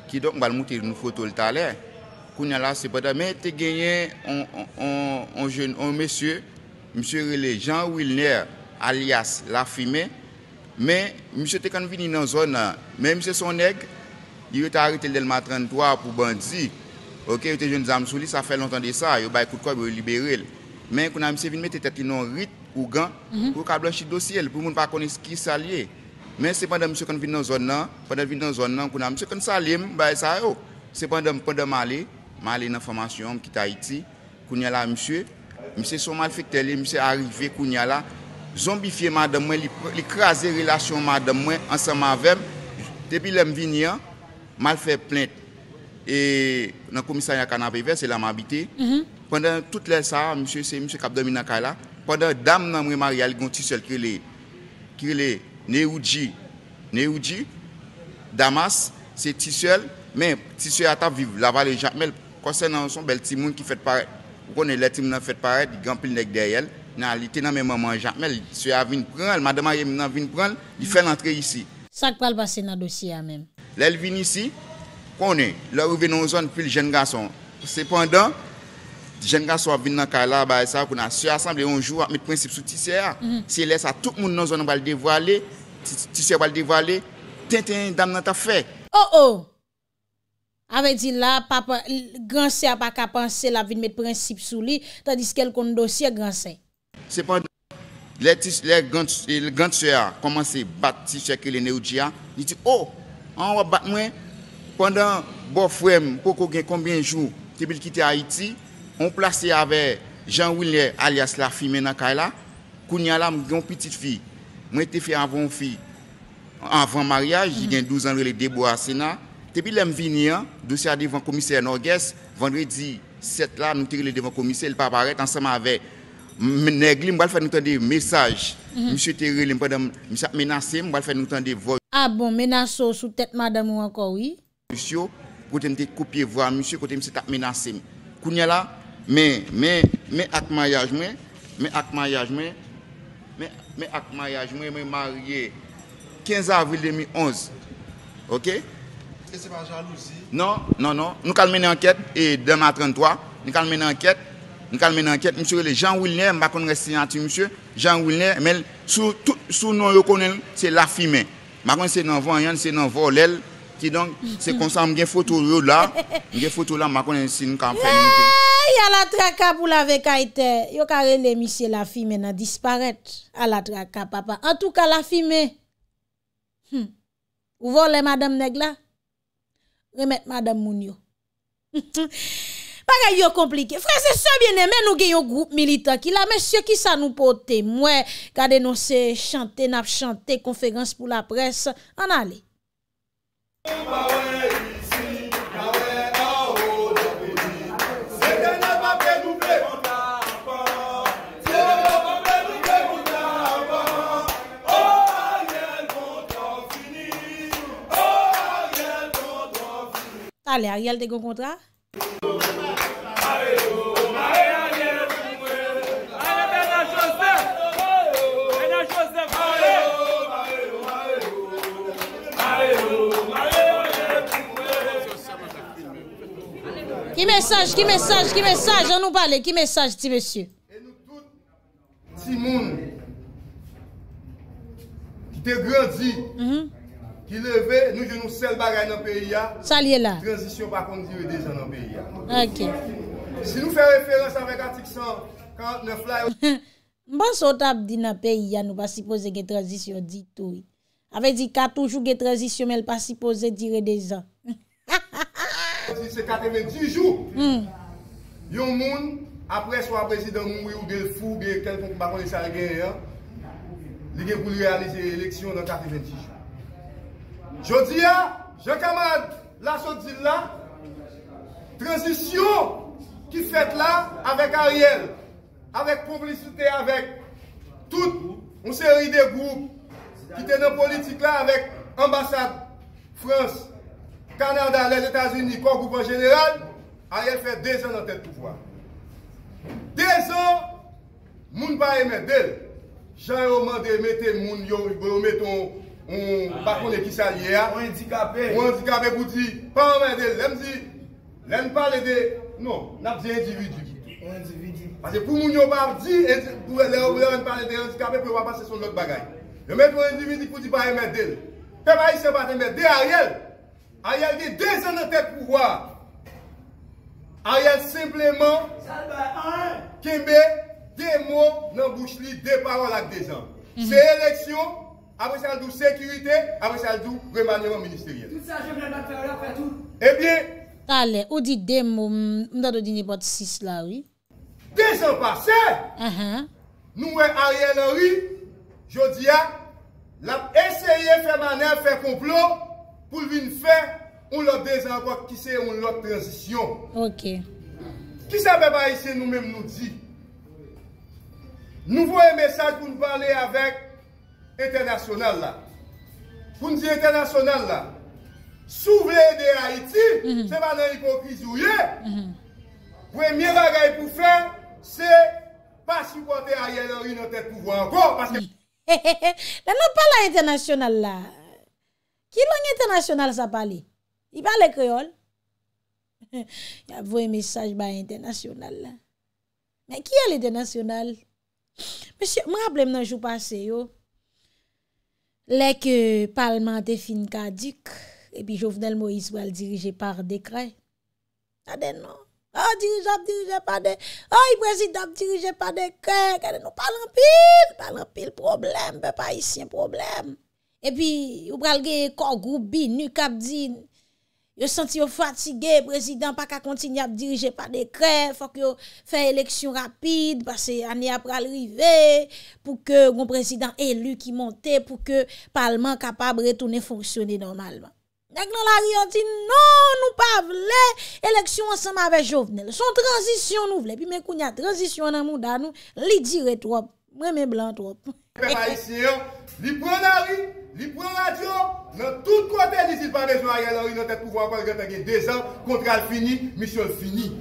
Ki donc bal mouti nou fotol talè Kounalase bada Men te gen yon Monsieur Monsieur rele Jean Wilner alias la fime men msye te kan vini nan zon nan men msye son neg di yo te arit el del matran toa pou bandzi ok yo te jen zan msou li sa fe lontan de sa yo bay koukoy beyo libere el men kou nan msye vini men te teti nan rit ou gan kou mhm. ka blanchi dosye pou moun pa konis ki salye men se pandan msye kan vini nan zon nan pandan vini nan zon nan kou nan msye kan salye oh. se pandan pandan male male nan fomasyon mkita iti kounyala msye msye son mal fikteli msye arrive kounyala zombifiye ma demwen, li krasye relasyon ma demwen ansan ma vem, debi lem vini an mal fe plente e nan komisa yaka nan beve, selan mabite mhm. pwenden tout le sa, msye kapdomi nan ka la pwenden dam nan mwemari al gon tisuel kile kile Neuji Damas, se tisuel men tisuel ata viv, la valen jamel konsen nan son bel timoun ki fet paret konen letim nan fet paret, gampil nek deryel nan li tenan men maman Jamel, sou ya vin pran, madama yon nan vin pran, li fen lantre isi. Sak pal basen nan dosye ya men. Le vin isi, konen, lor ou ven nou zon, pil jen gason. Sependan, jen gason vin nan kala, ba esa, konan sou yasam, le yon jou, ak met prinsip sou tise ya, mhm. se lese a tout moun nou zon, bal devale, tise bal devale, ten ten dam nan ta fe. Oh oh! Awe di la, pa pa, gansen pa ka panse, la vin met prinsip sou li, tan dis ke l kon dosye, gansen. Se pandan, le gantsoya komanse bat ti chekil ene ou diya, ni ti, o, oh, an wap bat mwen? Pandan, bo fwem, poko gen kombien jou, tebil kite Haiti, on plase ave Jean William alias la fi menakayla, kounya la mwen yon pitit fi, mwen te fi avon fi, avon maryaj, jiden 12 anre le debo asena, tebil lem vini an, dosya devan komise en orges, vandre di, set la mwen teri le devan komise, el paparet ansama ave... Mè nèítulo mire nen én mou ap lok Beautiful, mè vóile. Mou ap lopất menasse mèn a men せ de nessvote foten nan adrè må lawèl moy rangyo. Mè naso sou tèt mè nan mou an ، oyu. misi Поэтому mè apo mamer mên ya mò Peter M nagah, 32 a mwak mwen magre. konye Post reachным. 95 monbè miatew Sa... Westiua Marich, 5 fle créou Zre chal intellectual Nou kal men anket, msou rele, Jean Wilner, makon resi yanti msou, Jean Wilner, men sou nou rekone, se lafime. Makon se nanvo anyan, se nanvo lel, ki donk se konsanm gen fotou yo la, gen fotou la, makon si nou kal pre. Ay, alatrak ka pou lave kaiten. Yo karele, msou lafime nan disparet. Alatrak ka, papa. Antou ka lafime. Hmm. Ou vo le madame negla? Remet madame moun yo. Mpou. Paray yo komplike. Frese se biene, men nou gen yo group milita ki la. Men syo ki sa nou pote mwen. Kade nou se chante, nap chante, konferans pou la pres. An ale. Ale, a riel de gon kontra? A riel de gon kontra? Ki mesaj, ki mesaj, ki mesaj, an nou pale, ki mesaj ti mesye? E nou tout ti moun, ki te gradi, mhm. ki leve, nou je nou sel bagay nan P.I.A. Salye la. Transisyon bakon dire dejan nan P.I.A. Ok. Si nou fe referans avèk atik son, kante ne flay... Mban sot ap di nan P.I.A. nou pa sipose ge transisyon di tou. Ave di katoujou ge transisyon, men pa sipose dire dejan. disè katè men dijou yon moun apres wapresi dan moun wè ou gèl foug gèl konkou bako li sa lè gen yon li gen pou li realize lèksyon nan katè men dijou jodi ya, jen kamad la sot di la transisyon ki fèt la avèk a rèl avèk publicité avèk tout, ou seri de group ki tè nan politik la avèk ambasade frans Kanan dan lè l'Etats-Unis, kon koupon jeneral, a yè fè deson an tèd pou fwa. Deson, moun pa yè mèdèl, jan yè ouman de mète moun yo, yon mèton, yon bakoun e kisa yè a, moun yon dikabè, moun yon dikabè pou di, pa yon mèdèl, lèm di, lèm pale de, non, nabdi individu. Pase pou moun yo bar di, pou lè ouman pale de, moun yon dikabè pou yon wapasè son lòt bagay. Yon mèton individu pou di pa yon mèdèl, pe ba yon se batè mèdèl a a yalde dezen nan te pouwar a yalde sempleman kembe de mo nan bouch li de parol ak dezen se eleksyon apre saldou sekirite apre saldou remanyevan ministeryen ebyen ale ou di de mo mnado di nipot sis la ou dezen pase nou e a yalde ou jodi a l ap eseye fè manè fè komplon pou vin fè, on lòt dejan gòk ki se on lòt transisyon. Ok. Ki sa pe ba ese nou mèm nou di? Nou vòy mè sa pou n'parle avèk internasyonal la. Pou n'zi internasyonal la. Sou vèy de Haiti, se pa nan yi konkri zou ye, vòy miragay pou fè, se pa si pote a yè nan yi nan tè pou vò an gò. Nan nou pala internasyonal la. Ki loun yon internasyonal sa pali? Li pa le kreol? Yon avou yon mesaj ba yon internasyonal la. Men ki yon lé internasyonal? Mwen rappele mnen jou pase yo. Lèk euh, parlemente fin kadik, epi jo vnel Moïse ou el dirije par dekren. Tade nou. Ha dirije ap dirije pa dekren. Ha i prezide ap dirije pa dekren. Tade nou palan pil. Palan pil probleme. Pe pa isi yon probleme. Epi, ou pral ge kongroubi, nuk ap di, yo senti yo fatige, prezident pa ka kontinye ap dirije pa de kre, fok yo fe eleksyon rapide, pase ane ap pral rive, pou ke goun prezident elu ki monte, pou ke palman kapab re tou ne fonksyone normalman. Dek nan la riyan ti, non nou pa vle, eleksyon anseman ve jovnel, son tranzisyon nou vle, pi men kounya tranzisyon nan mou dan nou, li dire trop, mwen men blan trop. Pè pa yi siyon, li pranari! Li pran la diyo, nan tout kote li si pa dezo a yalori nan tet pou fwa kwa gante ki dezan, kontral fini, misyon fini.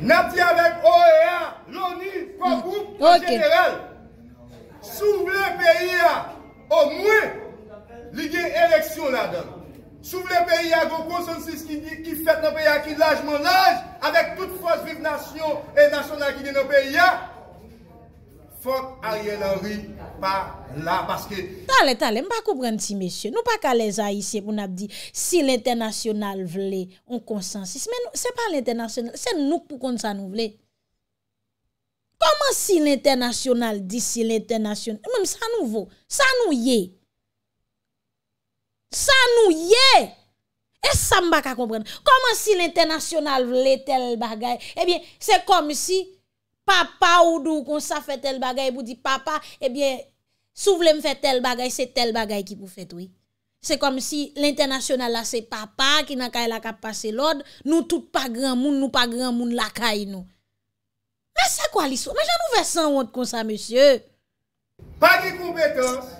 Nati avek OEA, LONI, KOKOU, generel, sou vle peyi a, o mwen, li gen eleksyon la dan. Sou vle peyi a, goko, son si skidi ki fet nan peyi a ki lajman laj, avek tout fos vip nasyon e nasyon a ki gen nan peyi a, a ye la ri pa la paske. Tale, tale, mba koupren ti mesye. Nou pa ka le za isye pou nap di si l'internasyonal vle on konsensis. Men, se pa l'internasyonal se nou pou konsen nou vle. Koman si l'internasyonal di si l'internasyonal? Mwen sa nou vo. Sa nou ye. Sa nou ye. E sa mba ka koupren. Koman si l'internasyonal vle tel bagay? Ebyen eh se kom si papa ou dou kon sa fè tel bagay pou di papa, ebyen, sou vle m fè tel bagay, se tel bagay ki pou fè toui. Se kom si l'internasyonal la se papa, ki nan kaye la kap pase l'od, nou tout pa gran moun, nou pa gran moun la kaye nou. Mè se kwa li sou? Mè jan nou fè san wot kon sa, mèsyè? Pa ki kompetans,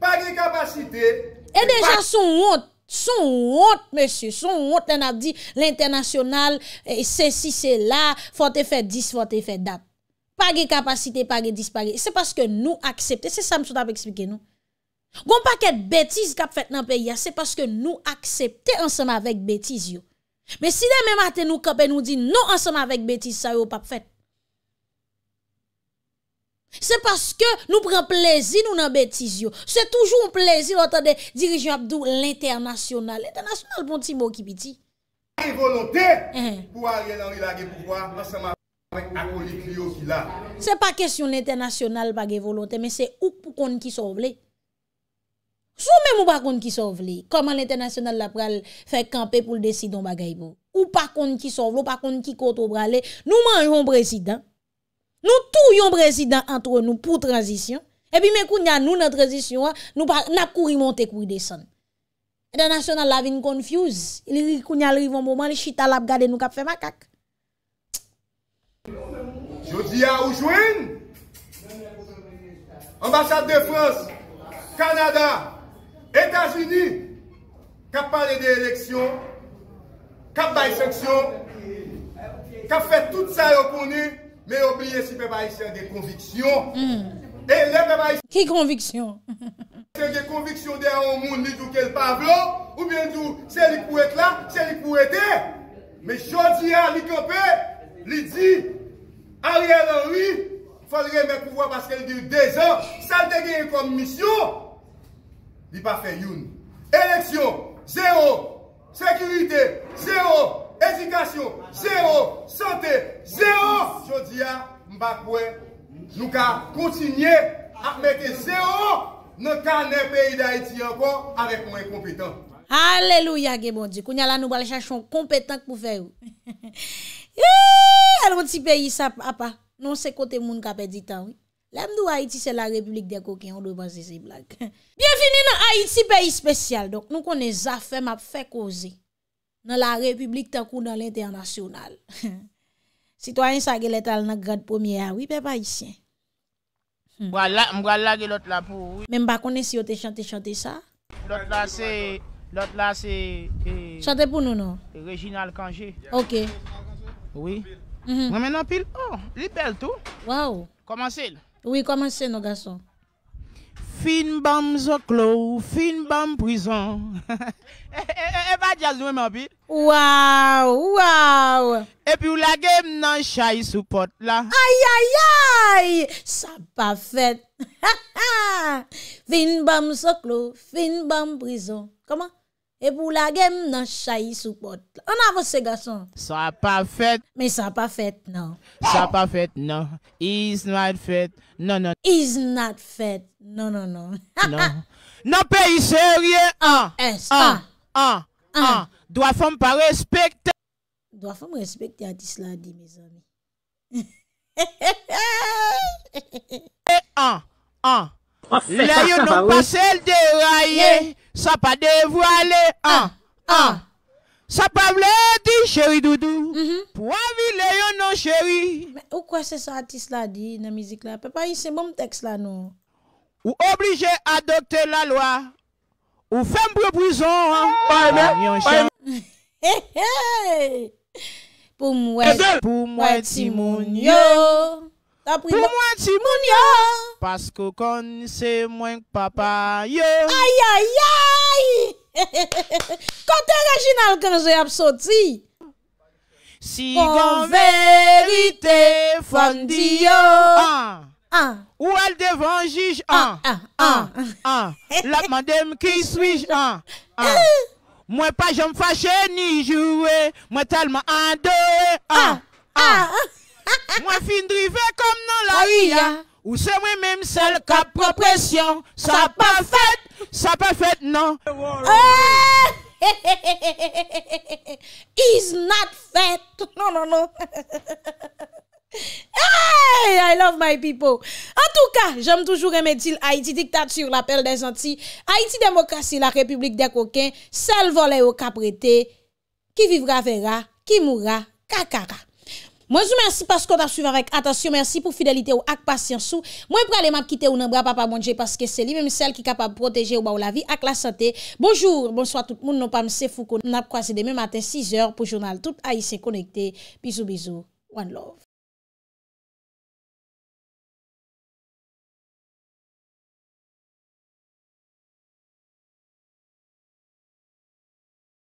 pa ki kapasite. E deja son wot, son wot, mèsyè, son wot. Mèsyè nan di l'internasyonal eh, se si se la, fote fè dis, fote fè dat. pa ge kapasite, pa ge dispare. Se paske nou aksepte. Se sa msou ta pe eksplike nou. Gon pa ket betiz kap fet nan peya, se paske nou aksepte ansema vek betiz yo. Me si de memate nou kapen nou di, nou ansema vek betiz sa yo pap fet. Se paske nou pren plezi nou nan betiz yo. Se toujou m plezi loutade dirijon Abdou l'internasyonal. L'internasyonal bon ti mou ki bi di. Sè pa kèsyon l'internasyonal bagè volontè, mè sè ou pou konn ki sov lè. Sou mè mou pa konn ki sov lè. Koman l'internasyonal la pral fè kampe pou l'desidon bagè ybo. Ou pa konn ki sov lè, ou pa konn ki koto pral lè. Nou man yon prezidant. Nou tou yon prezidant antre nou pou tranzisyon. E bi mè kou nyan nou nan tranzisyon, nou nap kou rimonte kou desan. L'internasyonal la vin konfuse. Lè kou nyan l'rivon mouman, lè chitalap gade nou kap fè makak. Jodi a ou jwen Ambasade de France Kanada Etats-Unis Kap pale de eleksyon Kap da ekseksyon Kap fe tout sa repouni Me oublier si pe bayisyen de konviksyon hmm. e Ki konviksyon? Ki konviksyon de an moun Li dou kel pavlon Ou bien dou se li pou ete la Se li pou ete Me jodi a li kepe Li di A riyè nan wè, fòl rè mè kouvoa paske li di ou dejan, sa te genye kon misyon, li pa fè youn. Eleksyon, zè ou, sekurite, zè ou, edikasyon, zè ou, sante, zè ou. Chodiya mbak wè, nou ka kontinye ak mè te zè ou, nou ka ne peyi da eti an kon, a lè kon mè kompetan. Aleluya ge bondi, koun yal anou balè chan chon kompetan pou fè ou. Eee, eh, alwot si peyi sa pa pa, nou se kote moun kapè di ta wè. Lèmdou Haiti se la Republik de Kokien, ou dè wè basè si blag. Bienfini nan Haiti peyi spesyal, dok nou konè zafè map fè kozi. Nan la Republik ta kou nan l'internasyonal. Sitoyen sa gè letal nan grad pò miè a ah wè, pe pa yisien. Mwa hmm. lag, mwa lag lòt la pou wè. Mè mba konè si yo te chante chante sa? Lòt la se, lòt la se... Chante pou nou nou? Ok. Oui. Mm -hmm. pile. Oh, est belle tout. Wow. Comment c'est? Oui, comment c'est, nos garçons? Fin bam zoclo, fin bam prison. Elle eh, eh, eh, va jazz ma ma Wow, wow. wow. Et puis la game nan chai sou pot là. Aïe, aïe, Ça n'a pas fait. fin bam zoclo, fin bam prison. Comment? E pou la gen nan chayi sou pot. An avos se gason? Sa pa fet. Me sa pa fet nan. Sa pa fet nan. He is not fet. Nononon. He is not fet. Nononon. Nononon. Nan pe isè rye an. An. An. An. Dwa fèm pa respekt. Dwa fèm respekt ya dis la di me zan. He he he he he he. An. An. La yo nan pa sel de raye. He. ça pas dévoilé. Ah, ah. ah. ah. Ça pas voulu dire chéri doudou. Mm-hmm. Pour avile non chéri. Mais quoi c'est ça artiste là dit dans la musique là Papa, c'est bon texte là non. Ou obligé à adopter la loi. Ou femme pour prison. Hein. Ah, pour moi, eh, pour moi, yo. Pour moi ti Parce que que moins que papa yo Quand Kote Quand Ganje j'ai absorbé. Si Si fondi yo ah. ah. Ou elle devant juge? 1 ah. La madame, qui Ah. moi pas pas me fâche ni jowe Mwen tellement ah. ah. Moi, fin drivé comme dans la ria. Ou se moi-même seul ka propression. ça pas fait, ça pas fait, non. Eh! Is not fait. Non, non, non Hey, I love my people. En tout cas, j'aime toujours aimer dire Haïti dictature, l'appel des Antilles, Haïti démocratie, la république des coquins, seul volet au caprété, qui vivra verra, qui mourra, kakara. Mwen sou mersi pas kon ap suivan vek. Atasyon mersi pou fidelite ou ak pasyansou. Mwen pralem ap kite ou nan bra pa pa mounje paske se li menm sel ki kapab proteje ou ba ou la vi ak la sante. Bonjour, bonsoit tout moun. Non pa mse fou kon. Mwen ap kwasi deme maten 6 or pou jounal. Tout a y se konekte. Bizou, bizou. One love.